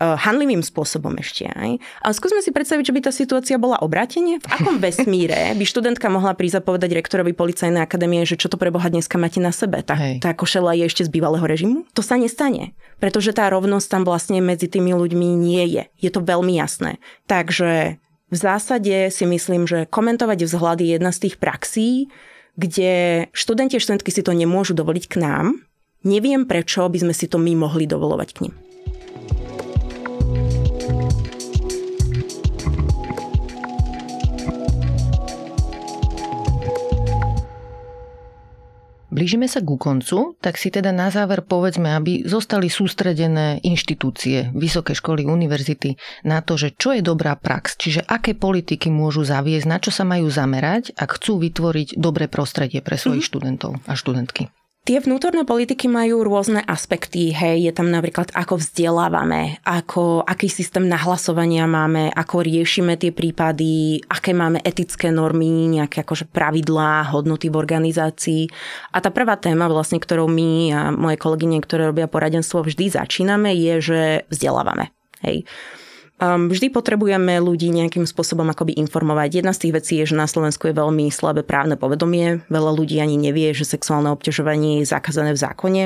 Speaker 2: Eh, hanlivým spôsobom ešte aj. Ale skúsme si predstaviť, že by tá situácia bola obrátenie. V akom vesmíre by študentka mohla prísť a povedať rektorovi policajnej akadémie, že čo to pre Boha dneska máte na sebe? Tá, tá košela je ešte z bývalého režimu? To sa nestane, pretože tá rovnosť tam vlastne medzi tými ľuďmi nie je. Je to veľmi jasné. Takže v zásade si myslím, že komentovať vzhľady je jedna z tých praxí, kde študenti a študentky si to nemôžu dovoliť k nám. Neviem, prečo by sme si to my mohli dovolovať k nim.
Speaker 1: Blížime sa ku koncu, tak si teda na záver povedzme, aby zostali sústredené inštitúcie, vysoké školy, univerzity na to, že čo je dobrá prax, čiže aké politiky môžu zaviesť, na čo sa majú zamerať, ak chcú vytvoriť dobré prostredie pre svojich mm-hmm. študentov a študentky.
Speaker 2: Tie vnútorné politiky majú rôzne aspekty, hej, je tam napríklad ako vzdelávame, ako, aký systém nahlasovania máme, ako riešime tie prípady, aké máme etické normy, nejaké akože pravidlá, hodnoty v organizácii. A tá prvá téma vlastne, ktorou my a moje kolegyne, ktoré robia poradenstvo, vždy začíname, je, že vzdelávame. Hej. Um, vždy potrebujeme ľudí nejakým spôsobom akoby informovať. Jedna z tých vecí je, že na Slovensku je veľmi slabé právne povedomie. Veľa ľudí ani nevie, že sexuálne obťažovanie je zakázané v zákone,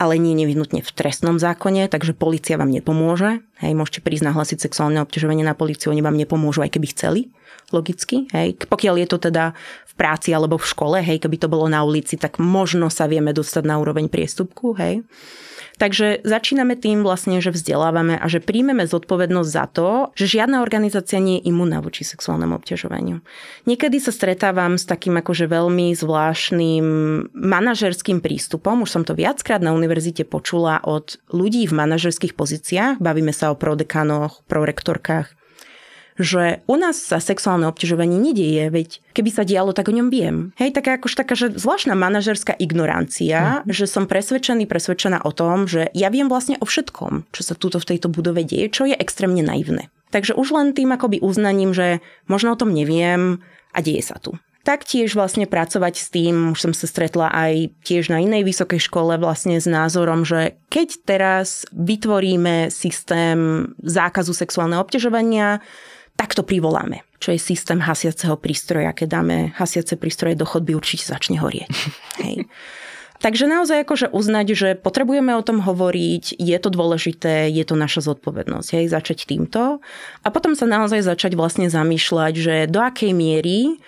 Speaker 2: ale nie nevyhnutne v trestnom zákone, takže policia vám nepomôže. Hej, môžete prísť nahlásiť sexuálne obťažovanie na policiu, oni vám nepomôžu, aj keby chceli, logicky. Hej. Pokiaľ je to teda v práci alebo v škole, hej, keby to bolo na ulici, tak možno sa vieme dostať na úroveň priestupku. Hej. Takže začíname tým vlastne, že vzdelávame a že príjmeme zodpovednosť za to, že žiadna organizácia nie je imunná voči sexuálnemu obťažovaniu. Niekedy sa stretávam s takým akože veľmi zvláštnym manažerským prístupom. Už som to viackrát na univerzite počula od ľudí v manažerských pozíciách. Bavíme sa o prodekanoch, prorektorkách že u nás sa sexuálne obťažovanie nedieje, veď keby sa dialo, tak o ňom viem. Hej, taká akož taká, že zvláštna manažerská ignorancia, mm. že som presvedčený, presvedčená o tom, že ja viem vlastne o všetkom, čo sa túto v tejto budove deje, čo je extrémne naivné. Takže už len tým akoby uznaním, že možno o tom neviem a deje sa tu taktiež vlastne pracovať s tým, už som sa stretla aj tiež na inej vysokej škole vlastne s názorom, že keď teraz vytvoríme systém zákazu sexuálneho obťažovania, tak to privoláme, čo je systém hasiaceho prístroja. Keď dáme hasiace prístroje do chodby, určite začne horieť. Hej. Takže naozaj akože uznať, že potrebujeme o tom hovoriť, je to dôležité, je to naša zodpovednosť, hej, začať týmto. A potom sa naozaj začať vlastne zamýšľať, že do akej miery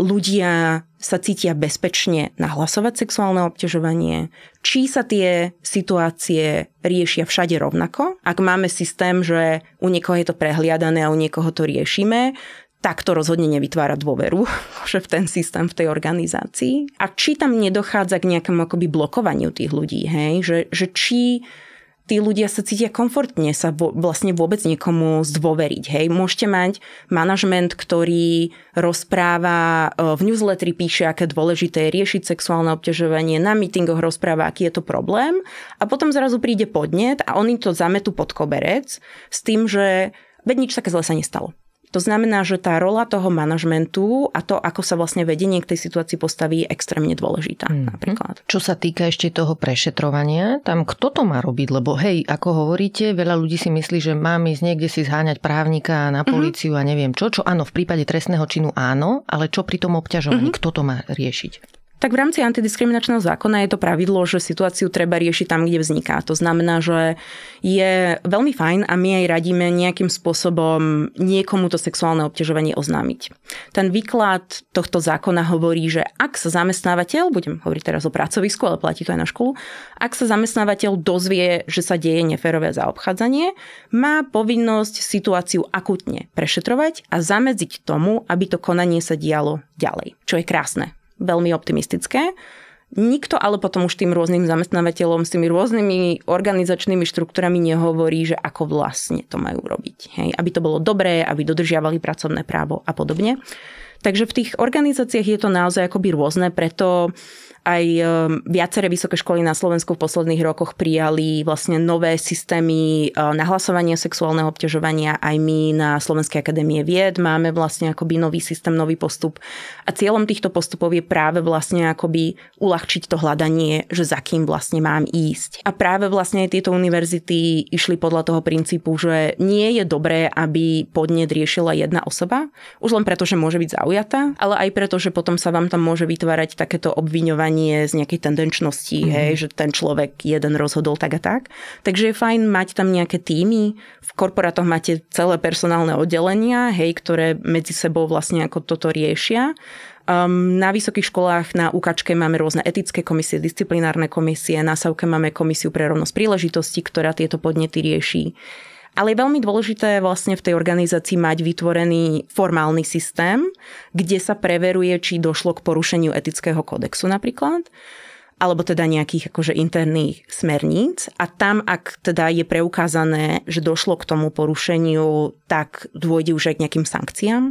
Speaker 2: ľudia sa cítia bezpečne nahlasovať sexuálne obťažovanie, či sa tie situácie riešia všade rovnako. Ak máme systém, že u niekoho je to prehliadané a u niekoho to riešime, tak to rozhodne nevytvára dôveru že v ten systém, v tej organizácii. A či tam nedochádza k nejakému akoby blokovaniu tých ľudí, hej? Že, že či tí ľudia sa cítia komfortne sa vo, vlastne vôbec niekomu zdôveriť. Hej. Môžete mať manažment, ktorý rozpráva, e, v newsletteri píše, aké dôležité je riešiť sexuálne obťažovanie, na mítingoch rozpráva, aký je to problém a potom zrazu príde podnet a oni to zametú pod koberec s tým, že veď nič také zle sa nestalo. To znamená, že tá rola toho manažmentu a to, ako sa vlastne vedenie k tej situácii postaví, je extrémne dôležitá mm.
Speaker 1: napríklad. Čo sa týka ešte toho prešetrovania, tam kto to má robiť? Lebo hej, ako hovoríte, veľa ľudí si myslí, že mám ísť niekde si zháňať právnika na mhm. políciu mm-hmm. a neviem čo, čo áno, v prípade trestného činu áno, ale čo pri tom obťažovaní, mm-hmm. kto to má riešiť?
Speaker 2: Tak v rámci antidiskriminačného zákona je to pravidlo, že situáciu treba riešiť tam, kde vzniká. To znamená, že je veľmi fajn a my aj radíme nejakým spôsobom niekomu to sexuálne obťažovanie oznámiť. Ten výklad tohto zákona hovorí, že ak sa zamestnávateľ, budem hovoriť teraz o pracovisku, ale platí to aj na školu, ak sa zamestnávateľ dozvie, že sa deje neférové zaobchádzanie, má povinnosť situáciu akutne prešetrovať a zamedziť tomu, aby to konanie sa dialo ďalej. Čo je krásne veľmi optimistické. Nikto ale potom už tým rôznym zamestnávateľom s tými rôznymi organizačnými štruktúrami nehovorí, že ako vlastne to majú robiť. Hej? Aby to bolo dobré, aby dodržiavali pracovné právo a podobne. Takže v tých organizáciách je to naozaj akoby rôzne, preto uh, aj e, viaceré vysoké školy na Slovensku v posledných rokoch prijali vlastne nové systémy e, nahlasovania sexuálneho obťažovania. Aj my na Slovenskej akadémie vied máme vlastne akoby nový systém, nový postup. A cieľom týchto postupov je práve vlastne akoby uľahčiť to hľadanie, že za kým vlastne mám ísť. A práve vlastne aj tieto univerzity išli podľa toho princípu, že nie je dobré, aby podnet riešila jedna osoba, už len preto, že môže byť zaujatá, ale aj preto, že potom sa vám tam môže vytvárať takéto obviňovanie vychádzanie z nejakej tendenčnosti, mm-hmm. hej, že ten človek jeden rozhodol tak a tak. Takže je fajn mať tam nejaké týmy. V korporátoch máte celé personálne oddelenia, hej, ktoré medzi sebou vlastne ako toto riešia. Um, na vysokých školách, na UKAčke máme rôzne etické komisie, disciplinárne komisie, na SAUKE máme komisiu pre rovnosť príležitosti, ktorá tieto podnety rieši. Ale je veľmi dôležité vlastne v tej organizácii mať vytvorený formálny systém, kde sa preveruje, či došlo k porušeniu etického kodexu napríklad alebo teda nejakých akože interných smerníc a tam, ak teda je preukázané, že došlo k tomu porušeniu, tak dôjde už aj k nejakým sankciám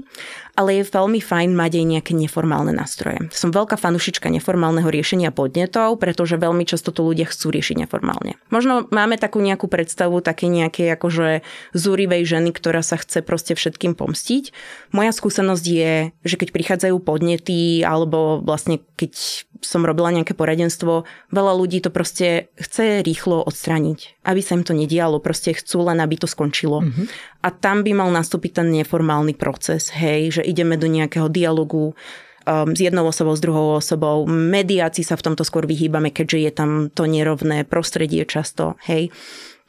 Speaker 2: ale je veľmi fajn mať aj nejaké neformálne nástroje. Som veľká fanušička neformálneho riešenia podnetov, pretože veľmi často to ľudia chcú riešiť neformálne. Možno máme takú nejakú predstavu také nejakej akože zúrivej ženy, ktorá sa chce proste všetkým pomstiť. Moja skúsenosť je, že keď prichádzajú podnety alebo vlastne keď som robila nejaké poradenstvo, veľa ľudí to proste chce rýchlo odstrániť, aby sa im to nedialo, proste chcú len, aby to skončilo. Mm-hmm. A tam by mal nastúpiť ten neformálny proces, hej, že ideme do nejakého dialogu, um, s jednou osobou, s druhou osobou. Mediácii sa v tomto skôr vyhýbame, keďže je tam to nerovné prostredie často, hej.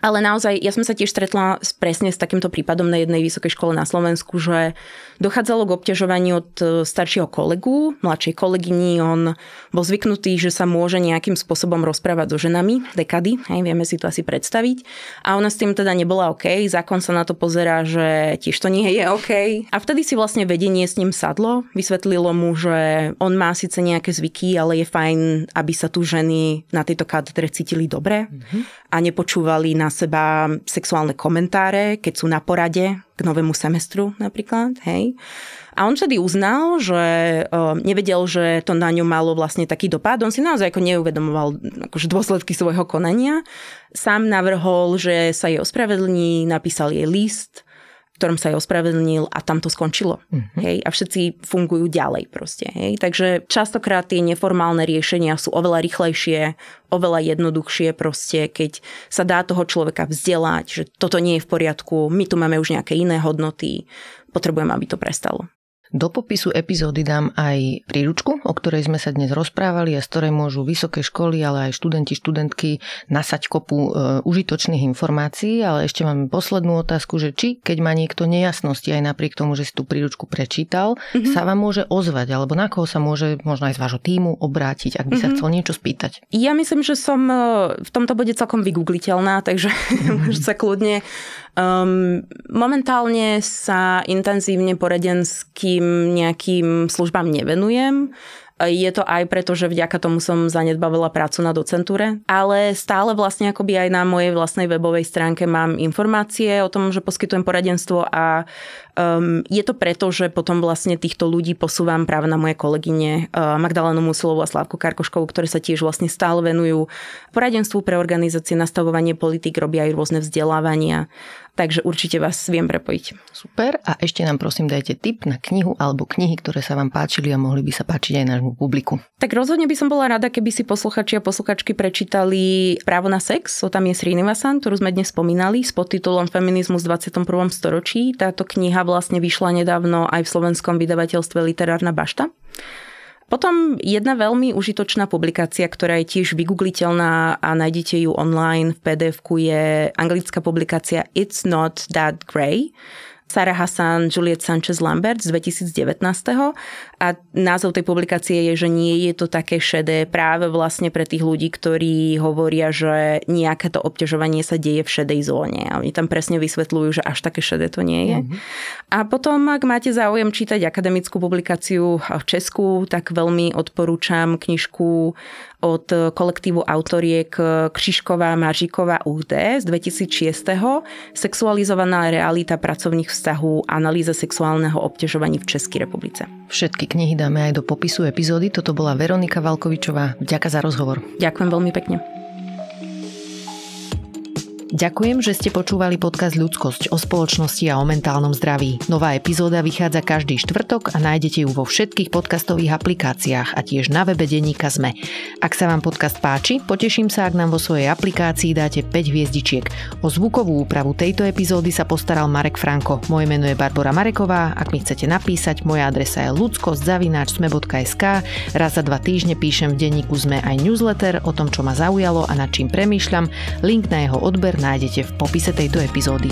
Speaker 2: Ale naozaj, ja som sa tiež stretla presne s takýmto prípadom na jednej vysokej škole na Slovensku, že dochádzalo k obťažovaniu od e, staršieho kolegu, mladšej kolegyni. On bol zvyknutý, že sa môže nejakým spôsobom rozprávať so ženami dekady, hej, vieme si to asi predstaviť. A ona s tým teda nebola OK, zákon sa na to pozerá, že tiež to nie je OK. A vtedy si vlastne vedenie s ním sadlo, vysvetlilo mu, že on má síce nejaké zvyky, ale je fajn, aby sa tu ženy na tejto katedre cítili dobre. Mm-hmm a nepočúvali na seba sexuálne komentáre, keď sú na porade k novému semestru napríklad, hej. A on vtedy uznal, že e, nevedel, že to na ňu malo vlastne taký dopad. On si naozaj ako neuvedomoval akože dôsledky svojho konania. Sám navrhol, že sa jej ospravedlní, napísal jej list – ktorom sa aj ospravedlnil a tam to skončilo. Mm-hmm. Hej? A všetci fungujú ďalej proste. Hej? Takže častokrát tie neformálne riešenia sú oveľa rýchlejšie, oveľa jednoduchšie proste, keď sa dá toho človeka vzdelať, že toto nie je v poriadku, my tu máme už nejaké iné hodnoty, potrebujem, aby to prestalo.
Speaker 1: Do popisu epizódy dám aj príručku, o ktorej sme sa dnes rozprávali a z ktorej môžu vysoké školy, ale aj študenti, študentky nasať kopu e, užitočných informácií, ale ešte máme poslednú otázku, že či keď má niekto nejasnosti aj napriek tomu, že si tú príručku prečítal, mm-hmm. sa vám môže ozvať alebo na koho sa môže možno aj z vášho týmu obrátiť, ak by mm-hmm. sa mhm. chcel niečo spýtať.
Speaker 2: Ja myslím, že som e, v tomto bode celkom vygoogliteľná, takže mm-hmm. môžete sa kľudne Um, momentálne sa intenzívne poradenským nejakým službám nevenujem. Je to aj preto, že vďaka tomu som zanedbavila prácu na docentúre, ale stále vlastne akoby aj na mojej vlastnej webovej stránke mám informácie o tom, že poskytujem poradenstvo a um, je to preto, že potom vlastne týchto ľudí posúvam práve na moje kolegyne uh, Magdalenu Musilovu a Slávku Karkoškovú, ktoré sa tiež vlastne stále venujú poradenstvu pre organizácie, nastavovanie politik, robia aj rôzne vzdelávania takže určite vás viem prepojiť.
Speaker 1: Super a ešte nám prosím dajte tip na knihu alebo knihy, ktoré sa vám páčili a mohli by sa páčiť aj nášmu publiku.
Speaker 2: Tak rozhodne by som bola rada, keby si posluchači a posluchačky prečítali Právo na sex, o tam je Srinivasan, ktorú sme dnes spomínali s podtitulom Feminizmus v 21. storočí. Táto kniha vlastne vyšla nedávno aj v slovenskom vydavateľstve Literárna bašta. Potom jedna veľmi užitočná publikácia, ktorá je tiež vygoogliteľná a nájdete ju online v pdf je anglická publikácia It's Not That Grey Sarah Hassan, Juliet Sanchez Lambert z 2019. A názov tej publikácie je, že nie je to také šedé práve vlastne pre tých ľudí, ktorí hovoria, že nejaké to obťažovanie sa deje v šedej zóne. A oni tam presne vysvetľujú, že až také šedé to nie je. Mm-hmm. A potom, ak máte záujem čítať akademickú publikáciu v Česku, tak veľmi odporúčam knižku od eh, kolektívu autoriek eh, Křišková, Maříková UD z 2006. Sexualizovaná realita pracovných vzťahov, analýza sexuálneho obťažovania v Českej republice.
Speaker 1: Všetky knihy dáme aj do popisu epizódy. Toto bola Veronika Valkovičová. Ďakujem za rozhovor. Ďakujem veľmi pekne. Ďakujem, že ste počúvali podcast Ľudskosť o spoločnosti a o mentálnom zdraví. Nová epizóda vychádza každý štvrtok a nájdete ju vo všetkých podcastových aplikáciách a tiež na webe denníka ZME. Ak sa vám podcast páči, poteším sa, ak nám vo svojej aplikácii dáte 5 hviezdičiek. O zvukovú úpravu tejto epizódy sa postaral Marek Franko. Moje meno je Barbara Mareková. Ak mi chcete napísať, moja adresa je ludskostzavináčsme.sk. Raz za dva týždne píšem v denníku ZME aj newsletter o tom, čo ma zaujalo a nad čím premýšľam. Link na jeho odber nájdete v popise tejto epizódy.